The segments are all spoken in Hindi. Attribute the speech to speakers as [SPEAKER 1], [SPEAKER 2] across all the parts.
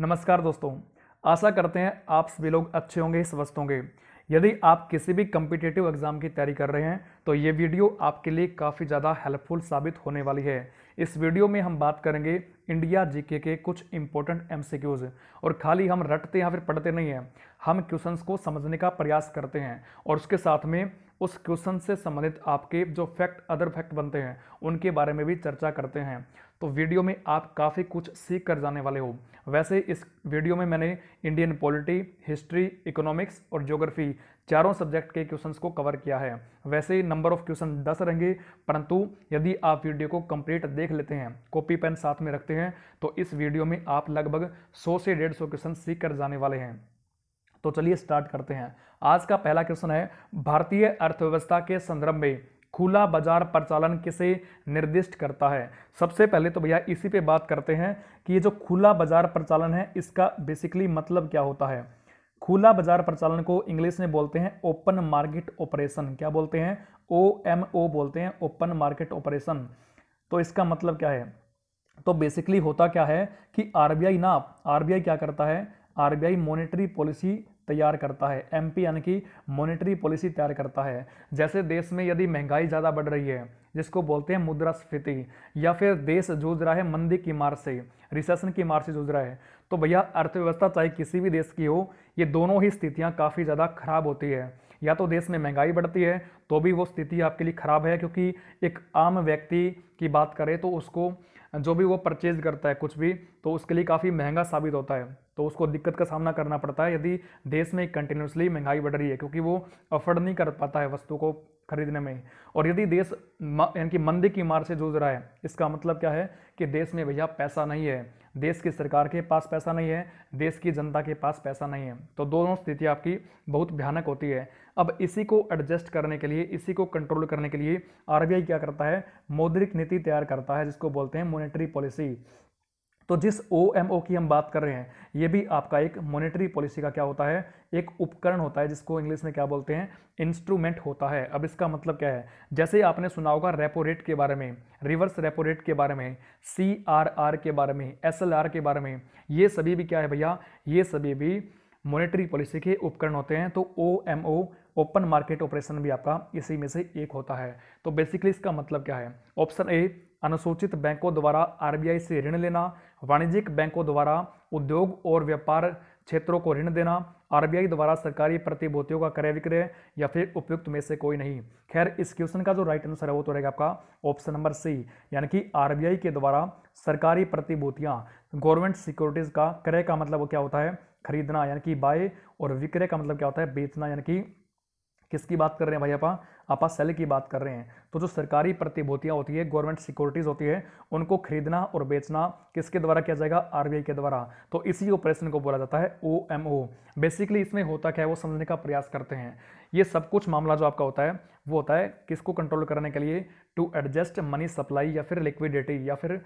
[SPEAKER 1] नमस्कार दोस्तों आशा करते हैं आप सभी लोग अच्छे होंगे स्वस्थ होंगे यदि आप किसी भी कम्पिटेटिव एग्ज़ाम की तैयारी कर रहे हैं तो ये वीडियो आपके लिए काफ़ी ज़्यादा हेल्पफुल साबित होने वाली है इस वीडियो में हम बात करेंगे इंडिया जीके के कुछ इंपॉर्टेंट एमसीक्यूज और खाली हम रटते या फिर पढ़ते नहीं हैं हम क्वेश्चंस को समझने का प्रयास करते हैं और उसके साथ में उस क्वेश्चन से संबंधित आपके जो फैक्ट अदर फैक्ट बनते हैं उनके बारे में भी चर्चा करते हैं तो वीडियो में आप काफ़ी कुछ सीख कर जाने वाले हो वैसे इस वीडियो में मैंने इंडियन पॉलिटी हिस्ट्री इकोनॉमिक्स और ज्योग्राफी चारों सब्जेक्ट के क्वेश्चंस को कवर किया है वैसे नंबर ऑफ क्वेश्चन दस रहेंगे परंतु यदि आप वीडियो को कंप्लीट देख लेते हैं कॉपी पेन साथ में रखते हैं तो इस वीडियो में आप लगभग सौ से डेढ़ सौ क्वेश्चन सीख कर जाने वाले हैं तो चलिए स्टार्ट करते हैं आज का पहला क्वेश्चन है भारतीय अर्थव्यवस्था के संदर्भ में खुला बाजार प्रचालन किसे निर्दिष्ट करता है सबसे पहले तो भैया इसी पे बात करते हैं कि ये जो खुला बाजार प्रचालन है इसका बेसिकली मतलब क्या होता है खुला बाजार प्रचालन को इंग्लिश में बोलते हैं ओपन मार्केट ऑपरेशन क्या बोलते हैं ओ एम ओ बोलते हैं ओपन मार्केट ऑपरेशन तो इसका मतलब क्या है तो बेसिकली होता क्या है कि आरबीआई ना आरबीआई क्या करता है आरबीआई मॉनेटरी पॉलिसी तैयार करता है एम पी यानी कि मॉनिटरी पॉलिसी तैयार करता है जैसे देश में यदि महंगाई ज़्यादा बढ़ रही है जिसको बोलते हैं मुद्रास्फीति या फिर देश जूझ रहा है मंदी की मार से रिसेशन की मार से जूझ रहा है तो भैया अर्थव्यवस्था चाहे किसी भी देश की हो ये दोनों ही स्थितियाँ काफ़ी ज़्यादा खराब होती है या तो देश में महंगाई बढ़ती है तो भी वो स्थिति आपके लिए ख़राब है क्योंकि एक आम व्यक्ति की बात करें तो उसको जो भी वो परचेज करता है कुछ भी तो उसके लिए काफ़ी महंगा साबित होता है तो उसको दिक्कत का सामना करना पड़ता है यदि देश में कंटिन्यूसली महंगाई बढ़ रही है क्योंकि वो अफोर्ड नहीं कर पाता है वस्तु को खरीदने में और यदि देश यानी कि मंदी की मार से जूझ रहा है इसका मतलब क्या है कि देश में भैया पैसा नहीं है देश की सरकार के पास पैसा नहीं है देश की जनता के पास पैसा नहीं है तो दोनों स्थिति आपकी बहुत भयानक होती है अब इसी को एडजस्ट करने के लिए इसी को कंट्रोल करने के लिए आरबीआई क्या करता है मौद्रिक नीति तैयार करता है जिसको बोलते हैं मॉनेटरी पॉलिसी तो जिस ओ एम ओ की हम बात कर रहे हैं ये भी आपका एक मॉनेटरी पॉलिसी का क्या होता है एक उपकरण होता है जिसको इंग्लिश में क्या बोलते हैं इंस्ट्रूमेंट होता है अब इसका मतलब क्या है जैसे आपने सुना होगा रेपो रेट के बारे में रिवर्स रेपो रेट के बारे में सी आर आर के बारे में एस एल आर के बारे में ये सभी भी क्या है भैया ये सभी भी मॉनेटरी पॉलिसी के उपकरण होते हैं तो O M O open market operation भी आपका इसी में से एक होता है तो बेसिकली इसका मतलब क्या है ऑप्शन ए अनुसूचित बैंकों द्वारा आर से ऋण लेना वाणिज्यिक बैंकों द्वारा उद्योग और व्यापार क्षेत्रों को ऋण देना आर द्वारा सरकारी प्रतिभूतियों का क्रय विक्रय या फिर उपयुक्त में से कोई नहीं खैर इस क्वेश्चन का जो राइट आंसर है वो तो रहेगा आपका ऑप्शन नंबर सी यानी कि आर के द्वारा सरकारी प्रतिभूतियां गवर्नमेंट सिक्योरिटीज का क्रय का मतलब वो क्या होता है खरीदना यानी कि बाय और विक्रय का मतलब क्या होता है बेचना यानी कि किसकी बात कर रहे हैं भाई आप सेल की बात कर रहे हैं तो जो सरकारी प्रतिभूतियां होती है गवर्नमेंट सिक्योरिटीज होती है उनको खरीदना और बेचना किसके द्वारा किया जाएगा आरबीआई के द्वारा तो इसी ऑपरेशन को बोला जाता है ओ एम ओ बेसिकली इसमें होता क्या है वो समझने का प्रयास करते हैं ये सब कुछ मामला जो आपका होता है वो होता है किसको कंट्रोल करने के लिए टू एडजस्ट मनी सप्लाई या फिर लिक्विडिटी या फिर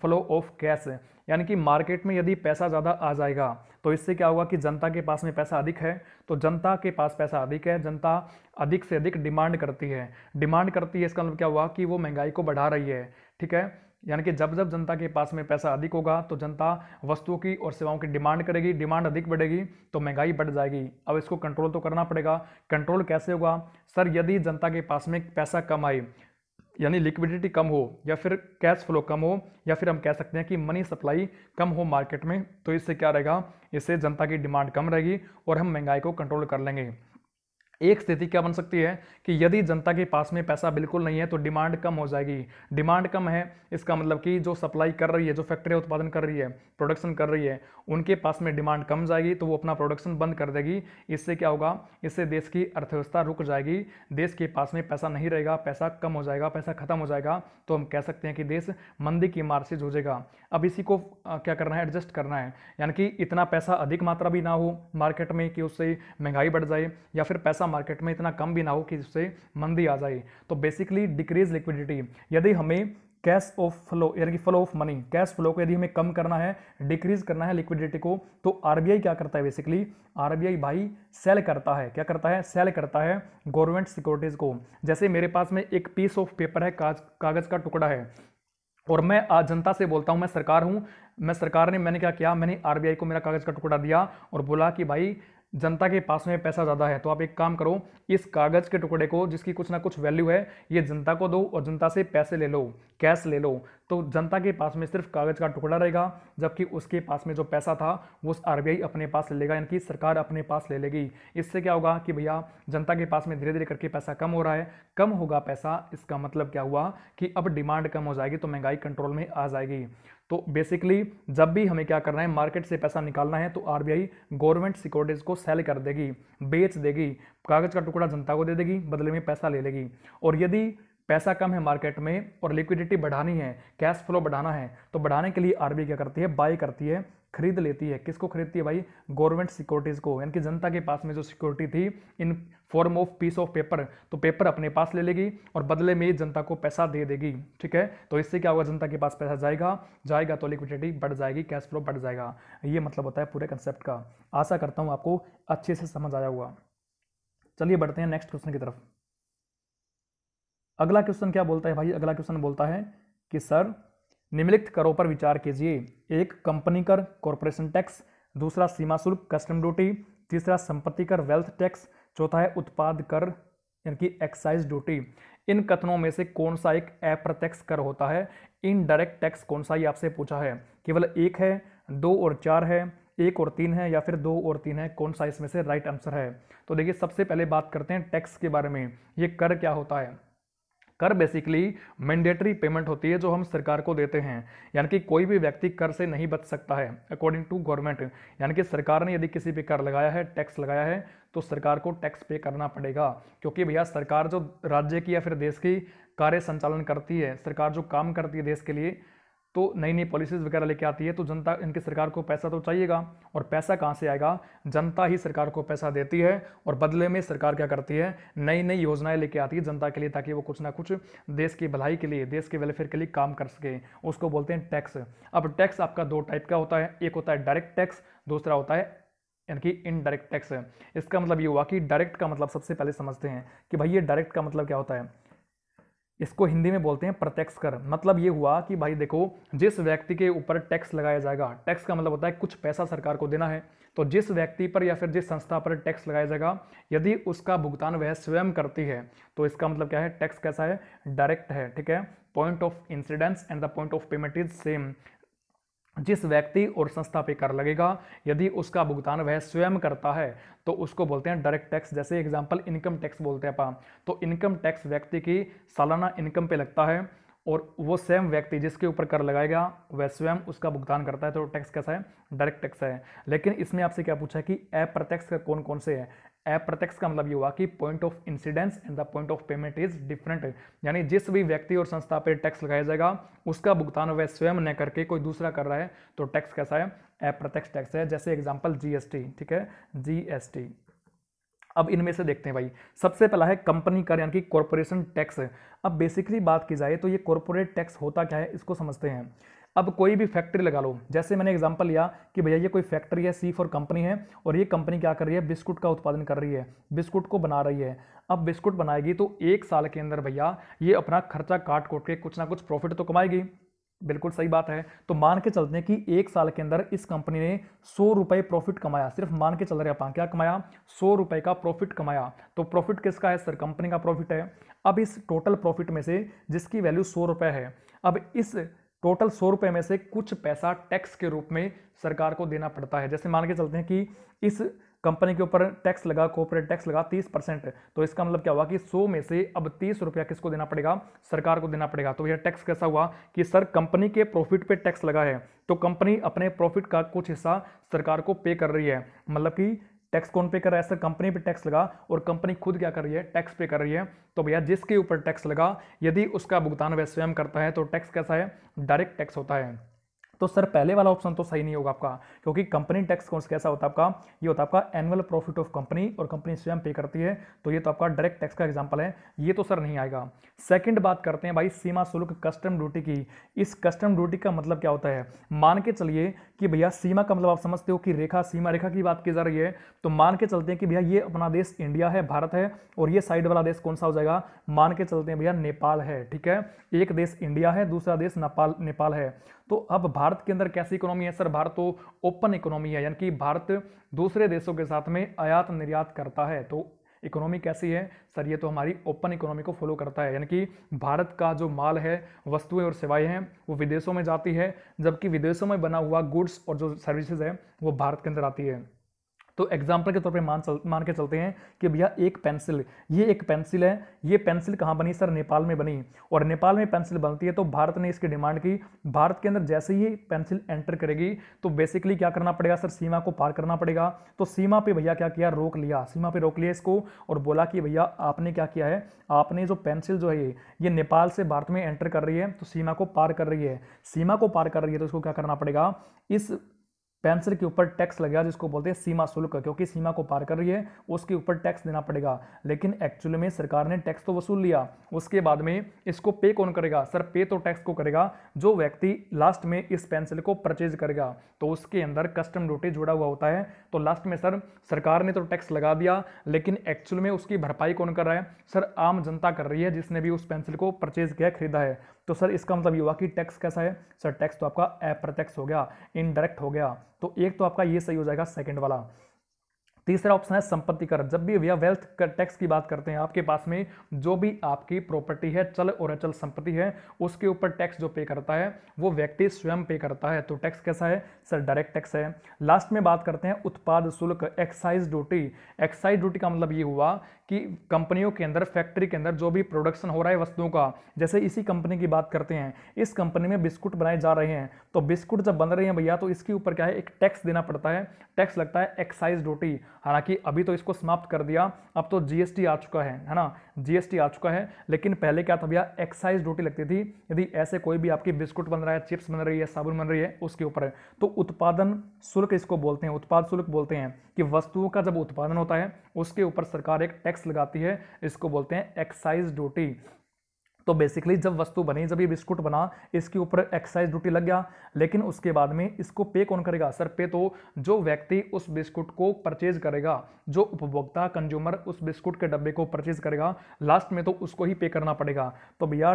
[SPEAKER 1] फ्लो ऑफ कैश यानी कि मार्केट में यदि पैसा ज़्यादा आ जाएगा तो इससे क्या होगा कि जनता के पास में पैसा अधिक है तो जनता के पास पैसा अधिक है जनता अधिक से अधिक डिमांड करती है डिमांड करती है इसका मतलब क्या हुआ कि वो महंगाई को बढ़ा रही है ठीक है यानी कि जब जब जनता के पास में पैसा अधिक होगा तो जनता वस्तुओं की और सेवाओं की डिमांड करेगी डिमांड अधिक बढ़ेगी तो महंगाई बढ़ जाएगी अब इसको कंट्रोल तो करना पड़ेगा कंट्रोल कैसे होगा सर यदि जनता के पास में पैसा कम आए यानी लिक्विडिटी कम हो या फिर कैश फ्लो कम हो या फिर हम कह सकते हैं कि मनी सप्लाई कम हो मार्केट में तो इससे क्या रहेगा इससे जनता की डिमांड कम रहेगी और हम महंगाई को कंट्रोल कर लेंगे एक स्थिति क्या बन सकती है कि यदि जनता के पास में पैसा बिल्कुल नहीं है तो डिमांड कम हो जाएगी डिमांड कम है इसका मतलब कि जो सप्लाई कर रही है जो फैक्ट्रियाँ उत्पादन कर रही है प्रोडक्शन कर रही है उनके पास में डिमांड कम जाएगी तो वो अपना प्रोडक्शन बंद कर देगी इससे क्या होगा इससे देश की अर्थव्यवस्था रुक जाएगी देश के पास में पैसा नहीं रहेगा पैसा कम हो जाएगा पैसा खत्म हो जाएगा तो हम कह सकते हैं कि देश मंदी की मार से जूझेगा अब इसी को क्या करना है एडजस्ट करना है यानी कि इतना पैसा अधिक मात्रा भी ना हो मार्केट में कि उससे महंगाई बढ़ जाए या फिर पैसा मार्केट में इतना कम भी ना हो कि उससे मंदी आ जाए तो बेसिकली डिक्रीज लिक्विडिटी यदि हमें कैश ऑफ फ्लो यानी कि flow of money cash flow को यदि हमें कम करना है डिक्रीज करना है लिक्विडिटी को तो आर क्या करता है बेसिकली आर भाई सेल करता है क्या करता है सेल करता है गवर्नमेंट सिक्योरिटीज़ को जैसे मेरे पास में एक पीस ऑफ पेपर है कागज कागज़ का टुकड़ा है और मैं जनता से बोलता हूँ मैं सरकार हूँ मैं सरकार ने मैंने क्या किया मैंने आर को मेरा कागज़ का टुकड़ा दिया और बोला कि भाई जनता के पास में पैसा ज़्यादा है तो आप एक काम करो इस कागज़ के टुकड़े को जिसकी कुछ ना कुछ वैल्यू है ये जनता को दो और जनता से पैसे ले लो कैश ले लो तो जनता के पास में सिर्फ कागज़ का टुकड़ा रहेगा जबकि उसके पास में जो पैसा था वो आर अपने पास ले लेगा यानी कि सरकार अपने पास ले लेगी इससे क्या होगा कि भैया जनता के पास में धीरे धीरे करके पैसा कम हो रहा है कम होगा पैसा इसका मतलब क्या हुआ कि अब डिमांड कम हो जाएगी तो महंगाई कंट्रोल में आ जाएगी तो बेसिकली जब भी हमें क्या करना है मार्केट से पैसा निकालना है तो आर गवर्नमेंट सिक्योरिटीज़ को सेल कर देगी बेच देगी कागज़ का टुकड़ा जनता को दे देगी बदले में पैसा ले लेगी और यदि पैसा कम है मार्केट में और लिक्विडिटी बढ़ानी है कैश फ्लो बढ़ाना है तो बढ़ाने के लिए आर क्या करती है बाई करती है खरीद लेती है किसको खरीदती है भाई गवर्नमेंट सिक्योरिटीज़ को यानी कि जनता के पास में जो सिक्योरिटी थी in form of piece of paper तो पेपर अपने पास ले लेगी और बदले में जनता को पैसा दे देगी ठीक है तो इससे क्या होगा जनता के पास पैसा जाएगा जाएगा तो लिक्विडिटी बढ़ जाएगी कैश फ्लो बढ़ जाएगा ये मतलब होता है पूरे कंसेप्ट का आशा करता हूँ आपको अच्छे से समझ आया हुआ चलिए बढ़ते हैं नेक्स्ट क्वेश्चन की तरफ अगला क्वेश्चन क्या बोलता है भाई अगला क्वेश्चन बोलता है कि सर निम्नलिखित करों पर विचार कीजिए एक कंपनी कर कॉरपोरेशन टैक्स दूसरा सीमा शुल्क कस्टम ड्यूटी तीसरा संपत्ति कर वेल्थ टैक्स चौथा है उत्पाद कर यानी कि एक्साइज ड्यूटी इन कथनों में से कौन सा एक अप्रत्यक्ष कर होता है इनडायरेक्ट टैक्स कौन सा ये आपसे पूछा है केवल एक है दो और चार है एक और तीन है या फिर दो और तीन है कौन सा इसमें से राइट आंसर है तो देखिए सबसे पहले बात करते हैं टैक्स के बारे में ये कर क्या होता है कर बेसिकली मैंडेटरी पेमेंट होती है जो हम सरकार को देते हैं यानी कि कोई भी व्यक्ति कर से नहीं बच सकता है अकॉर्डिंग टू गवर्नमेंट यानी कि सरकार ने यदि किसी पे कर लगाया है टैक्स लगाया है तो सरकार को टैक्स पे करना पड़ेगा क्योंकि भैया सरकार जो राज्य की या फिर देश की कार्य संचालन करती है सरकार जो काम करती है देश के लिए तो नई नई पॉलिसीज़ वगैरह लेके आती है तो जनता इनकी सरकार को पैसा तो चाहिएगा और पैसा कहाँ से आएगा जनता ही सरकार को पैसा देती है और बदले में सरकार क्या करती है नई नई योजनाएं लेके आती है जनता के लिए ताकि वो कुछ ना कुछ देश की भलाई के लिए देश के वेलफेयर के लिए काम कर सके उसको बोलते हैं टैक्स अब टैक्स आपका दो टाइप का होता है एक होता है डायरेक्ट टैक्स दूसरा होता है यानी कि इनडायरेक्ट टैक्स इसका मतलब ये हुआ कि डायरेक्ट का मतलब सबसे पहले समझते हैं कि भाई ये डायरेक्ट का मतलब क्या होता है इसको हिंदी में बोलते हैं प्रत्यक्ष कर मतलब ये हुआ कि भाई देखो जिस व्यक्ति के ऊपर टैक्स लगाया जाएगा टैक्स का मतलब होता है कुछ पैसा सरकार को देना है तो जिस व्यक्ति पर या फिर जिस संस्था पर टैक्स लगाया जाएगा यदि उसका भुगतान वह स्वयं करती है तो इसका मतलब क्या है टैक्स कैसा है डायरेक्ट है ठीक है point of incidence and the point of payment is same जिस व्यक्ति और संस्था पे कर लगेगा यदि उसका भुगतान वह स्वयं करता है तो उसको बोलते हैं डायरेक्ट टैक्स जैसे एग्जांपल इनकम टैक्स बोलते हैं आप तो इनकम टैक्स व्यक्ति की सालाना इनकम पे लगता है और वो सेम व्यक्ति जिसके ऊपर कर लगाएगा वह स्वयं उसका भुगतान करता है तो टैक्स कैसा है डायरेक्ट टैक्स है लेकिन इसमें आपसे क्या पूछा है कि अप्रत्यक्ष कौन कौन से है अप्रत्यक्ष का मतलब ये हुआ कि point of incidence and the point of payment is different यानी जिस भी व्यक्ति और संस्था पर टैक्स लगाया जाएगा उसका भुगतान वह स्वयं न करके कोई दूसरा कर रहा है तो टैक्स कैसा है अप्रत्यक्ष टैक्स है जैसे एग्जाम्पल जीएसटी ठीक है जीएसटी अब इनमें से देखते हैं भाई सबसे पहला है कंपनी कर यानी कि कॉरपोरेशन टैक्स अब बेसिकली बात की जाए तो ये कॉरपोरेट टैक्स होता क्या है इसको समझते हैं अब कोई भी फैक्ट्री लगा लो जैसे मैंने एग्जांपल लिया कि भैया ये कोई फैक्ट्री है सी फॉर कंपनी है और ये कंपनी क्या कर रही है बिस्कुट का उत्पादन कर रही है बिस्कुट को बना रही है अब बिस्कुट बनाएगी तो एक साल के अंदर भैया ये अपना खर्चा काट कोट के कुछ ना कुछ प्रॉफिट तो कमाएगी बिल्कुल सही बात है तो मान के चलते हैं कि एक साल के अंदर इस कंपनी ने सौ रुपये प्रॉफिट कमाया सिर्फ मान के चल रहे अपना क्या कमाया सौ रुपये का प्रॉफिट कमाया तो प्रॉफिट किसका है सर कंपनी का प्रॉफिट है अब इस टोटल प्रॉफिट में से जिसकी वैल्यू सौ रुपये है अब इस टोटल सौ रुपये में से कुछ पैसा टैक्स के रूप में सरकार को देना पड़ता है जैसे मान के चलते हैं कि इस कंपनी के ऊपर टैक्स लगा कॉपोरेट टैक्स लगा तीस परसेंट तो इसका मतलब क्या हुआ कि सौ में से अब तीस रुपया किसको देना पड़ेगा सरकार को देना पड़ेगा तो यह टैक्स कैसा हुआ कि सर कंपनी के प्रॉफिट पे टैक्स लगा है तो कंपनी अपने प्रॉफिट का कुछ हिस्सा सरकार को पे कर रही है मतलब कि टैक्स कौन पे कर रहा है सर कंपनी पे टैक्स लगा और कंपनी खुद क्या कर रही है टैक्स पे कर रही है तो भैया जिसके ऊपर टैक्स लगा यदि उसका भुगतान वह स्वयं करता है तो टैक्स कैसा है डायरेक्ट टैक्स होता है तो सर पहले वाला ऑप्शन तो सही नहीं होगा आपका क्योंकि कंपनी टैक्स कौन कैसा होता है आपका ये होता है आपका एनुअल प्रॉफिट ऑफ कंपनी और कंपनी स्वयं पे करती है तो ये तो आपका डायरेक्ट टैक्स का एग्जाम्पल है ये तो सर नहीं आएगा सेकंड बात करते हैं भाई सीमा शुल्क कस्टम ड्यूटी की इस कस्टम ड्यूटी का मतलब क्या होता है मान के चलिए कि भैया सीमा का मतलब आप समझते हो कि रेखा सीमा रेखा की बात की जा रही है तो मान के चलते हैं कि भैया ये अपना देश इंडिया है भारत है और ये साइड वाला देश कौन सा हो जाएगा मान के चलते हैं भैया नेपाल है ठीक है एक देश इंडिया है दूसरा देश नेपाल नेपाल है तो अब भारत के अंदर कैसी इकोनॉमी है सर भारत तो ओपन इकोनॉमी है यानी कि भारत दूसरे देशों के साथ में आयात निर्यात करता है तो इकोनॉमी कैसी है सर ये तो हमारी ओपन इकोनॉमी को फॉलो करता है यानी कि भारत का जो माल है वस्तुएं और सेवाएं हैं वो विदेशों में जाती है जबकि विदेशों में बना हुआ गुड्स और जो सर्विसेज है वो भारत के अंदर आती है तो एग्जाम्पल के तौर पर मान चल मान के चलते हैं कि भैया एक पेंसिल ये एक पेंसिल है ये पेंसिल कहाँ बनी सर नेपाल में बनी और नेपाल में पेंसिल बनती है तो भारत ने इसकी डिमांड की भारत के अंदर जैसे ही पेंसिल एंटर करेगी तो बेसिकली क्या करना पड़ेगा सर सीमा को पार करना पड़ेगा तो सीमा पर भैया क्या किया रोक लिया सीमा पर रोक लिया इसको और बोला कि भैया आपने क्या किया है आपने जो पेंसिल जो है ये नेपाल से भारत में एंटर कर रही है तो सीमा को पार कर रही है सीमा को पार कर रही है तो इसको क्या करना पड़ेगा इस पेंसिल के ऊपर टैक्स लगेगा जिसको बोलते हैं सीमा शुल्क क्योंकि सीमा को पार कर रही है उसके ऊपर टैक्स देना पड़ेगा लेकिन एक्चुअल में सरकार ने टैक्स तो वसूल लिया उसके बाद में इसको पे कौन करेगा सर पे तो टैक्स को करेगा जो व्यक्ति लास्ट में इस पेंसिल को परचेज करेगा तो उसके अंदर कस्टम ड्यूटी जुड़ा हुआ होता है तो लास्ट में सर सरकार ने तो टैक्स लगा दिया लेकिन एक्चुअल में उसकी भरपाई कौन कर रहा है सर आम जनता कर रही है जिसने भी उस पेंसिल को परचेज किया खरीदा है तो सर इसका मतलब ये हुआ कि टैक्स कैसा है सर टैक्स तो आपका अप्रत्यक्ष हो गया इनडायरेक्ट हो गया तो एक तो आपका ये सही हो जाएगा सेकेंड वाला तीसरा ऑप्शन है संपत्ति कर जब भी भैया वेल्थ टैक्स की बात करते हैं आपके पास में जो भी आपकी प्रॉपर्टी है चल और अचल संपत्ति है उसके ऊपर टैक्स जो पे करता है वो व्यक्ति स्वयं पे करता है तो टैक्स कैसा है सर डायरेक्ट टैक्स है लास्ट में बात करते हैं उत्पाद शुल्क एक्साइज ड्यूटी एक्साइज ड्यूटी का मतलब ये हुआ कि कंपनियों के अंदर फैक्ट्री के अंदर जो भी प्रोडक्शन हो रहा है वस्तुओं का जैसे इसी कंपनी की बात करते हैं इस कंपनी में बिस्कुट बनाए जा रहे हैं तो बिस्कुट जब बन रहे हैं भैया तो इसके ऊपर क्या है एक टैक्स देना पड़ता है टैक्स लगता है एक्साइज ड्यूटी हालांकि अभी तो इसको समाप्त कर दिया अब तो जीएसटी आ चुका है है ना जीएसटी आ चुका है लेकिन पहले क्या था भैया एक्साइज ड्यूटी लगती थी यदि ऐसे कोई भी आपकी बिस्कुट बन रहा है चिप्स बन रही है साबुन बन रही है उसके ऊपर है तो उत्पादन शुल्क इसको बोलते हैं उत्पाद शुल्क बोलते हैं कि वस्तुओं का जब उत्पादन होता है उसके ऊपर सरकार एक टैक्स लगाती है इसको बोलते हैं एक्साइज ड्यूटी तो बेसिकली जब वस्तु बनी जब ये बिस्कुट बना इसके ऊपर एक्साइज ड्यूटी लग गया लेकिन उसके बाद में इसको पे कौन करेगा सर पे तो जो व्यक्ति उस बिस्कुट को परचेज करेगा जो उपभोक्ता कंज्यूमर उस बिस्कुट के डब्बे को परचेज करेगा लास्ट में तो उसको ही पे करना पड़ेगा तो भैया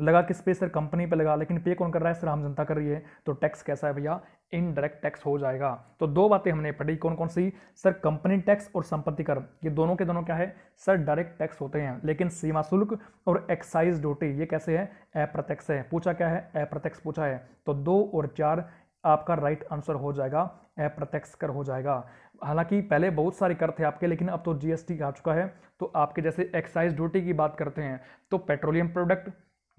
[SPEAKER 1] लगा किस पे सर कंपनी पे लगा लेकिन पे कौन कर रहा है सर आम जनता कर रही है तो टैक्स कैसा है भैया इनडायरेक्ट टैक्स हो जाएगा तो दो बातें हमने पढ़ी कौन कौन सी सर कंपनी टैक्स और संपत्ति कर ये दोनों के दोनों क्या है सर डायरेक्ट टैक्स होते हैं लेकिन सीमा शुल्क और एक्साइज ड्यूटी ये कैसे है अप्रत्यक्ष है पूछा क्या है अप्रत्यक्ष पूछा है तो दो और चार आपका राइट आंसर हो जाएगा अप्रत्यक्ष कर हो जाएगा हालांकि पहले बहुत सारे कर थे आपके लेकिन अब तो जीएसटी आ चुका है तो आपके जैसे एक्साइज ड्यूटी की बात करते हैं तो पेट्रोलियम प्रोडक्ट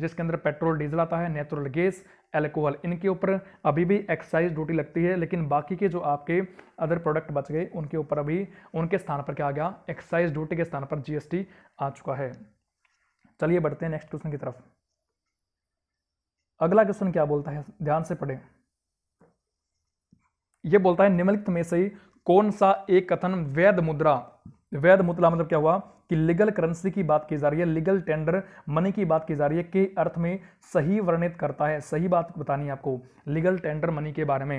[SPEAKER 1] जिसके अंदर पेट्रोल डीजल आता है नेचुरल गैस एल्कोहल इनके ऊपर अभी भी एक्साइज ड्यूटी लगती है लेकिन बाकी के जो आपके अदर प्रोडक्ट बच गए उनके ऊपर अभी उनके स्थान पर क्या आ गया एक्साइज ड्यूटी के स्थान पर जीएसटी आ चुका है चलिए बढ़ते हैं नेक्स्ट क्वेश्चन की तरफ अगला क्वेश्चन क्या बोलता है ध्यान से पढ़े यह बोलता है निम्नलिखित में से कौन सा एक कथन वैध मुद्रा वैध मुद्रा मतलब क्या हुआ कि लीगल करेंसी की बात की जा रही है लीगल टेंडर मनी की बात की जा रही है के अर्थ में सही वर्णित करता है सही बात बतानी है आपको लीगल टेंडर मनी के बारे में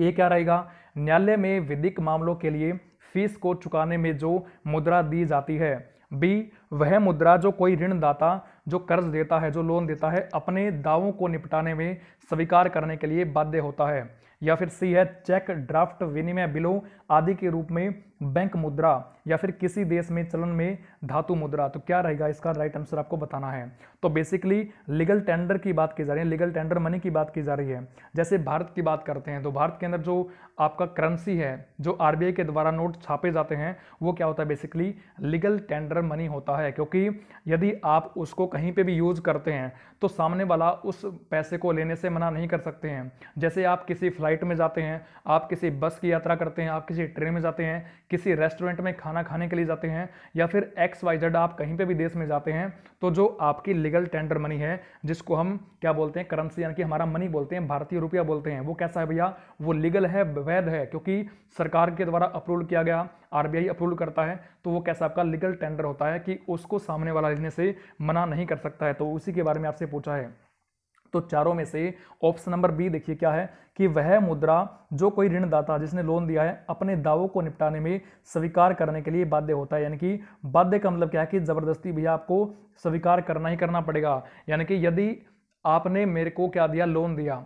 [SPEAKER 1] ये क्या रहेगा न्यायालय में विधिक मामलों के लिए फीस को चुकाने में जो मुद्रा दी जाती है बी वह मुद्रा जो कोई ऋणदाता जो कर्ज देता है जो लोन देता है अपने दावों को निपटाने में स्वीकार करने के लिए बाध्य होता है या फिर सी है चेक ड्राफ्ट विनिमय बिलों आदि के रूप में बैंक मुद्रा या फिर किसी देश में चलन में धातु मुद्रा तो क्या रहेगा इसका राइट आंसर आपको बताना है तो बेसिकली लीगल टेंडर की बात की जा रही है लीगल टेंडर मनी की बात की जा रही है जैसे भारत की बात करते हैं तो भारत के अंदर जो आपका करेंसी है जो आर के द्वारा नोट छापे जाते हैं वो क्या होता है बेसिकली लीगल टेंडर मनी होता है क्योंकि यदि आप उसको कहीं पर भी यूज़ करते हैं तो सामने वाला उस पैसे को लेने से मना नहीं कर सकते हैं जैसे आप किसी फ्लाइट में जाते हैं आप किसी बस की यात्रा करते हैं आप किसी ट्रेन में जाते हैं किसी रेस्टोरेंट में खाना खाने के लिए जाते हैं या फिर एक्स वाई जेड आप कहीं पे भी देश में जाते हैं तो जो आपकी लीगल टेंडर मनी है जिसको हम क्या बोलते हैं करंसी यानी कि हमारा मनी बोलते हैं भारतीय रुपया बोलते हैं वो कैसा है भैया वो लीगल है वैध है क्योंकि सरकार के द्वारा अप्रूव किया गया आर अप्रूव करता है तो वो कैसा आपका लीगल टेंडर होता है कि उसको सामने वाला लेने से मना नहीं कर सकता है तो उसी के बारे में आपसे पूछा है तो चारों में से ऑप्शन नंबर बी देखिए क्या है कि वह मुद्रा जो कोई ऋणदाता जिसने लोन दिया है अपने दावों को निपटाने में स्वीकार करने के लिए बाध्य होता है यानी कि बाध्य का मतलब क्या है कि ज़बरदस्ती भैया आपको स्वीकार करना ही करना पड़ेगा यानी कि यदि आपने मेरे को क्या दिया लोन दिया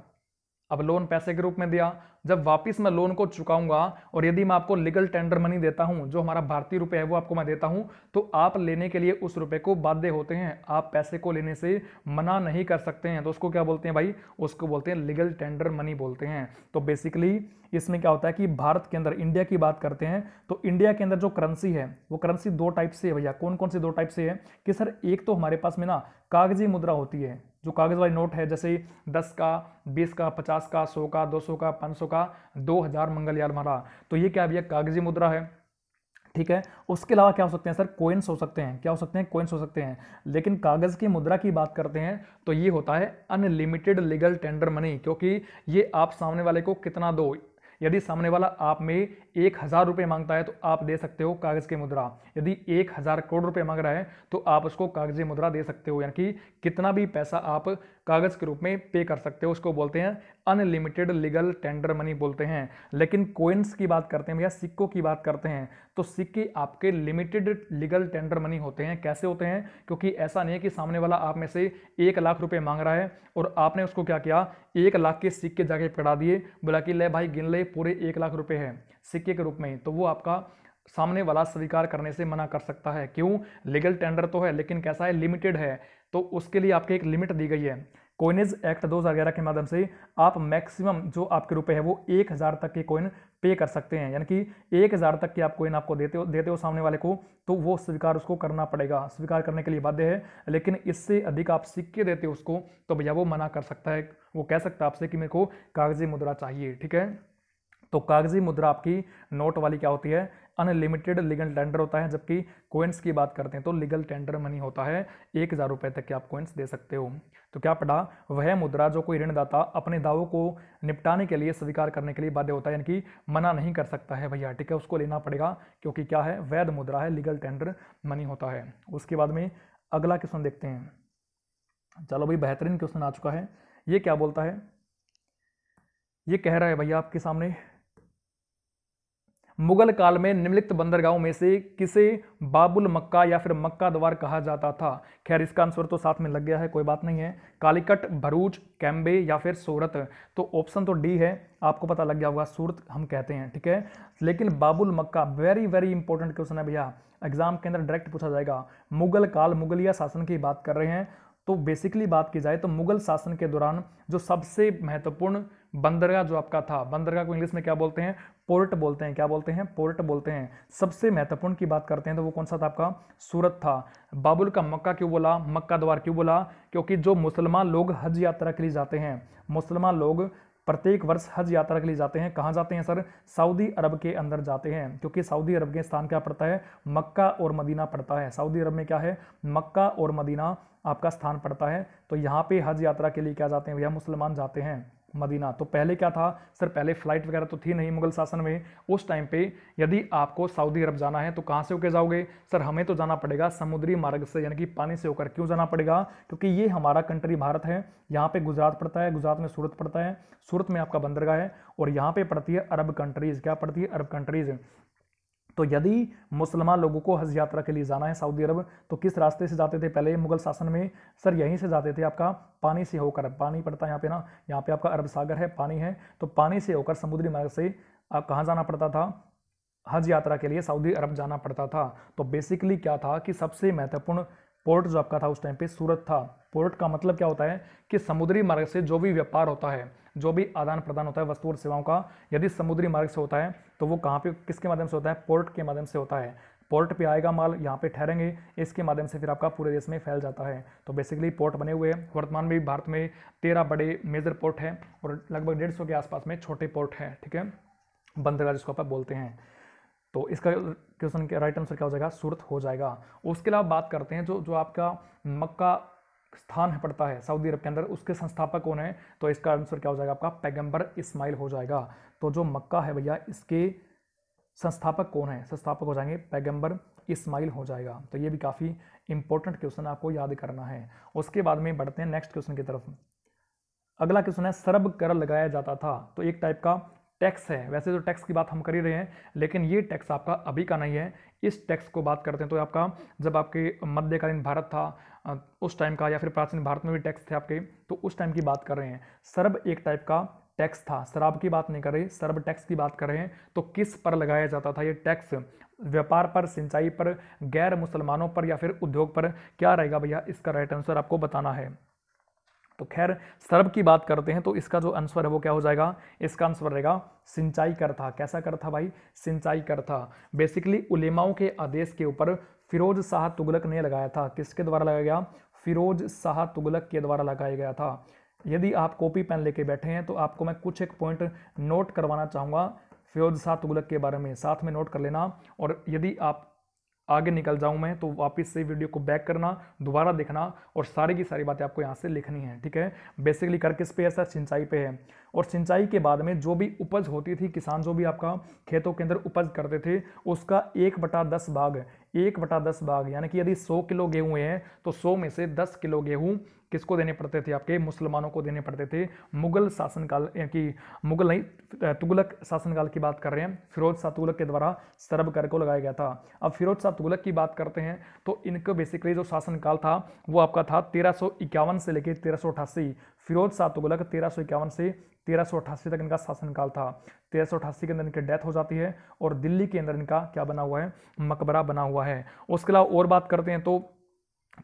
[SPEAKER 1] अब लोन पैसे के रूप में दिया जब वापस मैं लोन को चुकाऊंगा और यदि मैं आपको लीगल टेंडर मनी देता हूं जो हमारा भारतीय रुपये है वो आपको मैं देता हूं तो आप लेने के लिए उस रुपये को बाध्य होते हैं आप पैसे को लेने से मना नहीं कर सकते हैं तो उसको क्या बोलते हैं भाई उसको बोलते हैं लीगल टेंडर मनी बोलते हैं तो बेसिकली इसमें क्या होता है कि भारत के अंदर इंडिया की बात करते हैं तो इंडिया के अंदर जो करेंसी है वो करेंसी दो टाइप से है भैया कौन कौन सी दो टाइप से है कि सर एक तो हमारे पास में ना कागजी मुद्रा होती है जो कागज़ वाले नोट है जैसे दस का बीस का पचास का सौ का दो सौ का पाँच सौ का दो हज़ार यार मारा तो ये क्या भैया कागजी मुद्रा है ठीक है उसके अलावा क्या हो सकते हैं सर कोइंस हो सकते हैं क्या हो सकते हैं कोइंस हो सकते हैं लेकिन कागज़ की मुद्रा की बात करते हैं तो ये होता है अनलिमिटेड लीगल टेंडर मनी क्योंकि ये आप सामने वाले को कितना दो यदि सामने वाला आप में एक हज़ार रुपये मांगता है तो आप दे सकते हो कागज़ की मुद्रा यदि एक हज़ार करोड़ रुपये मांग रहा है तो आप उसको कागजी मुद्रा दे सकते हो यानी कि कितना भी पैसा आप कागज़ के रूप में पे कर सकते हो उसको बोलते हैं अनलिमिटेड लीगल टेंडर मनी बोलते हैं लेकिन कोइंस की बात करते हैं भैया सिक्कों की बात करते हैं तो सिक्के आपके लिमिटेड लीगल टेंडर मनी होते हैं कैसे होते हैं क्योंकि ऐसा नहीं है कि सामने वाला आप में से एक लाख रुपये मांग रहा है और आपने उसको क्या किया एक लाख के सिक्के जाके पकड़ा दिए बोला कि ले भाई गिन ले पूरे एक लाख रुपये है सिक्के के रूप में तो वो आपका सामने वाला स्वीकार करने से मना कर सकता है क्यों लीगल टेंडर तो है लेकिन कैसा है लिमिटेड है तो उसके लिए आपके एक लिमिट दी गई है कोइनेज एक्ट 2011 के माध्यम से आप मैक्सिमम जो आपके रुपए है वो एक हज़ार तक के कोइन पे कर सकते हैं यानी कि एक हज़ार तक की आप कोइन आपको देते हो देते हो सामने वाले को तो वो स्वीकार उसको करना पड़ेगा स्वीकार करने के लिए बाध्य है लेकिन इससे अधिक आप सिक्के देते हो उसको तो भैया वो मना कर सकता है वो कह सकता है आपसे कि मेरे को कागजी मुद्रा चाहिए ठीक है तो कागजी मुद्रा आपकी नोट वाली क्या होती है अनलिमिटेड लीगल टेंडर होता है जबकि कोइंस की बात करते हैं तो लीगल टेंडर मनी होता है एक हज़ार रुपये तक के आप कोइंस दे सकते हो तो क्या पढ़ा वह मुद्रा जो कोई ऋणदाता अपने दावों को निपटाने के लिए स्वीकार करने के लिए बाध्य होता है यानी कि मना नहीं कर सकता है भैया ठीक है उसको लेना पड़ेगा क्योंकि क्या है वैध मुद्रा है लीगल टेंडर मनी होता है उसके बाद में अगला क्वेश्चन देखते हैं चलो भाई बेहतरीन क्वेश्चन आ चुका है ये क्या बोलता है ये कह रहा है भैया आपके सामने मुगल काल में निम्नलिखित बंदरगाहों में से किसे बाबुल मक्का या फिर मक्का द्वार कहा जाता था खैर इसका आंसर तो साथ में लग गया है कोई बात नहीं है कालीकट भरूच कैम्बे या फिर सूरत तो ऑप्शन तो डी है आपको पता लग गया होगा सूरत हम कहते हैं ठीक है लेकिन बाबुल मक्का वेरी वेरी इंपॉर्टेंट क्वेश्चन है भैया एग्जाम के अंदर डायरेक्ट पूछा जाएगा मुगल काल मुगलिया शासन की बात कर रहे हैं तो बेसिकली बात की जाए तो मुगल शासन के दौरान जो सबसे महत्वपूर्ण बंदरगाह जो आपका था बंदरगाह को इंग्लिश में क्या बोलते हैं पोर्ट बोलते हैं क्या बोलते हैं पोर्ट बोलते हैं सबसे महत्वपूर्ण की बात करते हैं तो वो कौन सा था आपका सूरत था बाबुल का मक्का क्यों बोला मक्का द्वार क्यों बोला क्योंकि जो मुसलमान लोग हज यात्रा के लिए जाते हैं मुसलमान लोग प्रत्येक वर्ष हज यात्रा के लिए जाते हैं कहाँ जाते हैं सर सऊदी अरब के अंदर जाते हैं क्योंकि सऊदी अरब के स्थान क्या पड़ता है मक्का और मदीना पड़ता है सऊदी अरब में क्या है मक्का और मदीना आपका स्थान पड़ता है तो यहाँ पे हज यात्रा के लिए क्या जाते हैं भैया मुसलमान जाते हैं मदीना तो पहले क्या था सर पहले फ़्लाइट वगैरह तो थी नहीं मुगल शासन में उस टाइम पे यदि आपको सऊदी अरब जाना है तो कहाँ से होकर जाओगे सर हमें तो जाना पड़ेगा समुद्री मार्ग से यानी कि पानी से होकर क्यों जाना पड़ेगा क्योंकि ये हमारा कंट्री भारत है यहाँ पर गुजरात पड़ता है गुजरात में सूरत पड़ता है सूरत में आपका बंदरगाह है और यहाँ पर पड़ती है अरब कंट्रीज़ क्या पड़ती है अरब कंट्रीज़ तो यदि मुसलमान लोगों को हज यात्रा के लिए जाना है सऊदी अरब तो किस रास्ते से जाते थे पहले मुगल शासन में सर यहीं से जाते थे आपका पानी से होकर पानी पड़ता है यहाँ पे ना यहाँ पे आपका अरब सागर है पानी है तो पानी से होकर समुद्री मार्ग से आप कहाँ जाना पड़ता था हज यात्रा के लिए सऊदी अरब जाना पड़ता था तो बेसिकली क्या था कि सबसे महत्वपूर्ण पोर्ट जो आपका था उस टाइम पे सूरत था पोर्ट का मतलब क्या होता है कि समुद्री मार्ग से जो भी व्यापार होता है जो भी आदान प्रदान होता है वस्तु और सेवाओं का यदि समुद्री मार्ग से होता है तो वो कहाँ पे किसके माध्यम से होता है पोर्ट के माध्यम से होता है पोर्ट पे आएगा माल यहाँ पे ठहरेंगे इसके माध्यम से फिर आपका पूरे देश में फैल जाता है तो बेसिकली पोर्ट बने हुए हैं वर्तमान में भारत में तेरह बड़े मेजर पोर्ट हैं और लगभग डेढ़ सौ के आसपास में छोटे पोर्ट हैं ठीक है बंदरगाह जिसको आप बोलते हैं तो इसका क्वेश्चन के राइट आंसर क्या हो जाएगा सूरत हो जाएगा उसके अलावा बात करते हैं जो जो आपका मक्का स्थान है पड़ता है सऊदी अरब के अंदर उसके संस्थापक कौन है तो इसका आंसर क्या हो जाएगा आपका पैगंबर इस्माइल हो जाएगा तो जो मक्का है भैया इसके संस्थापक कौन है संस्थापक हो जाएंगे पैगम्बर इस्माइल हो जाएगा तो ये भी काफ़ी इंपॉर्टेंट क्वेश्चन आपको याद करना है उसके बाद में बढ़ते हैं नेक्स्ट क्वेश्चन की तरफ अगला क्वेश्चन है सरब कर लगाया जाता था तो एक टाइप का टैक्स है वैसे तो टैक्स की बात हम कर ही रहे हैं लेकिन ये टैक्स आपका अभी का नहीं है इस टैक्स को बात करते हैं तो आपका जब आपके मध्यकालीन भारत था उस टाइम का या फिर प्राचीन भारत में भी टैक्स थे आपके तो उस टाइम की बात कर रहे हैं सर्ब एक टाइप का टैक्स था शराब की बात नहीं कर रहे सर्ब टैक्स की बात कर रहे हैं तो किस पर लगाया जाता था ये टैक्स व्यापार पर सिंचाई पर गैर मुसलमानों पर या फिर उद्योग पर क्या रहेगा भैया इसका राइट आंसर आपको बताना है तो खैर सर्व की बात करते हैं तो इसका जो आंसर है वो क्या हो जाएगा इसका आंसर रहेगा सिंचाई कर था कैसा कर था भाई सिंचाई कर था बेसिकली उलेमाओं के आदेश के ऊपर फिरोज शाह तुगलक ने लगाया था किसके द्वारा लगाया गया फिरोज शाह तुगलक के द्वारा लगाया गया था यदि आप कॉपी पेन लेके बैठे हैं तो आपको मैं कुछ एक पॉइंट नोट करवाना चाहूँगा फिरोज शाह तुगलक के बारे में साथ में नोट कर लेना और यदि आप आगे निकल जाऊं मैं तो वापस से वीडियो को बैक करना दोबारा देखना और सारी की सारी बातें आपको यहाँ से लिखनी है ठीक है बेसिकली कर किस पे है सर सिंचाई पे है और सिंचाई के बाद में जो भी उपज होती थी किसान जो भी आपका खेतों के अंदर उपज करते थे उसका एक बटा दस भाग एक बटा दस भाग यानी कि यदि सौ किलो गेहूँ हैं तो सौ में से दस किलो गेहूँ किसको देने पड़ते थे आपके मुसलमानों को देने पड़ते थे मुगल शासनकाल की मुगल नहीं तुगलक शासनकाल की बात कर रहे हैं फिरोज शाह तुगलक के द्वारा सरब कर को लगाया गया था अब फिरोज शाह तुगलक की बात करते हैं तो इनको बेसिकली जो शासनकाल था वो आपका था तेरह से लेकर तेरह फिरोज शाह तुगलक तेरह से तेरह तक इनका शासनकाल था तेरह के अंदर इनकी डेथ हो जाती है और दिल्ली के अंदर इनका क्या बना हुआ है मकबरा बना हुआ है उसके अलावा और बात करते हैं तो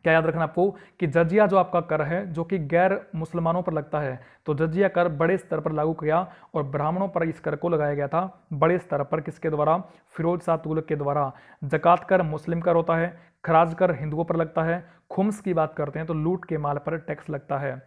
[SPEAKER 1] क्या याद रखना आपको कि जजिया जो आपका कर है जो कि गैर मुसलमानों पर लगता है तो जजिया कर बड़े स्तर पर लागू किया और ब्राह्मणों पर इस कर को लगाया गया था बड़े स्तर पर किसके द्वारा फिरोज शाह तुगलक के द्वारा जक़ात कर मुस्लिम कर होता है खराज कर हिंदुओं पर लगता है खुम्स की बात करते हैं तो लूट के माल पर टैक्स लगता है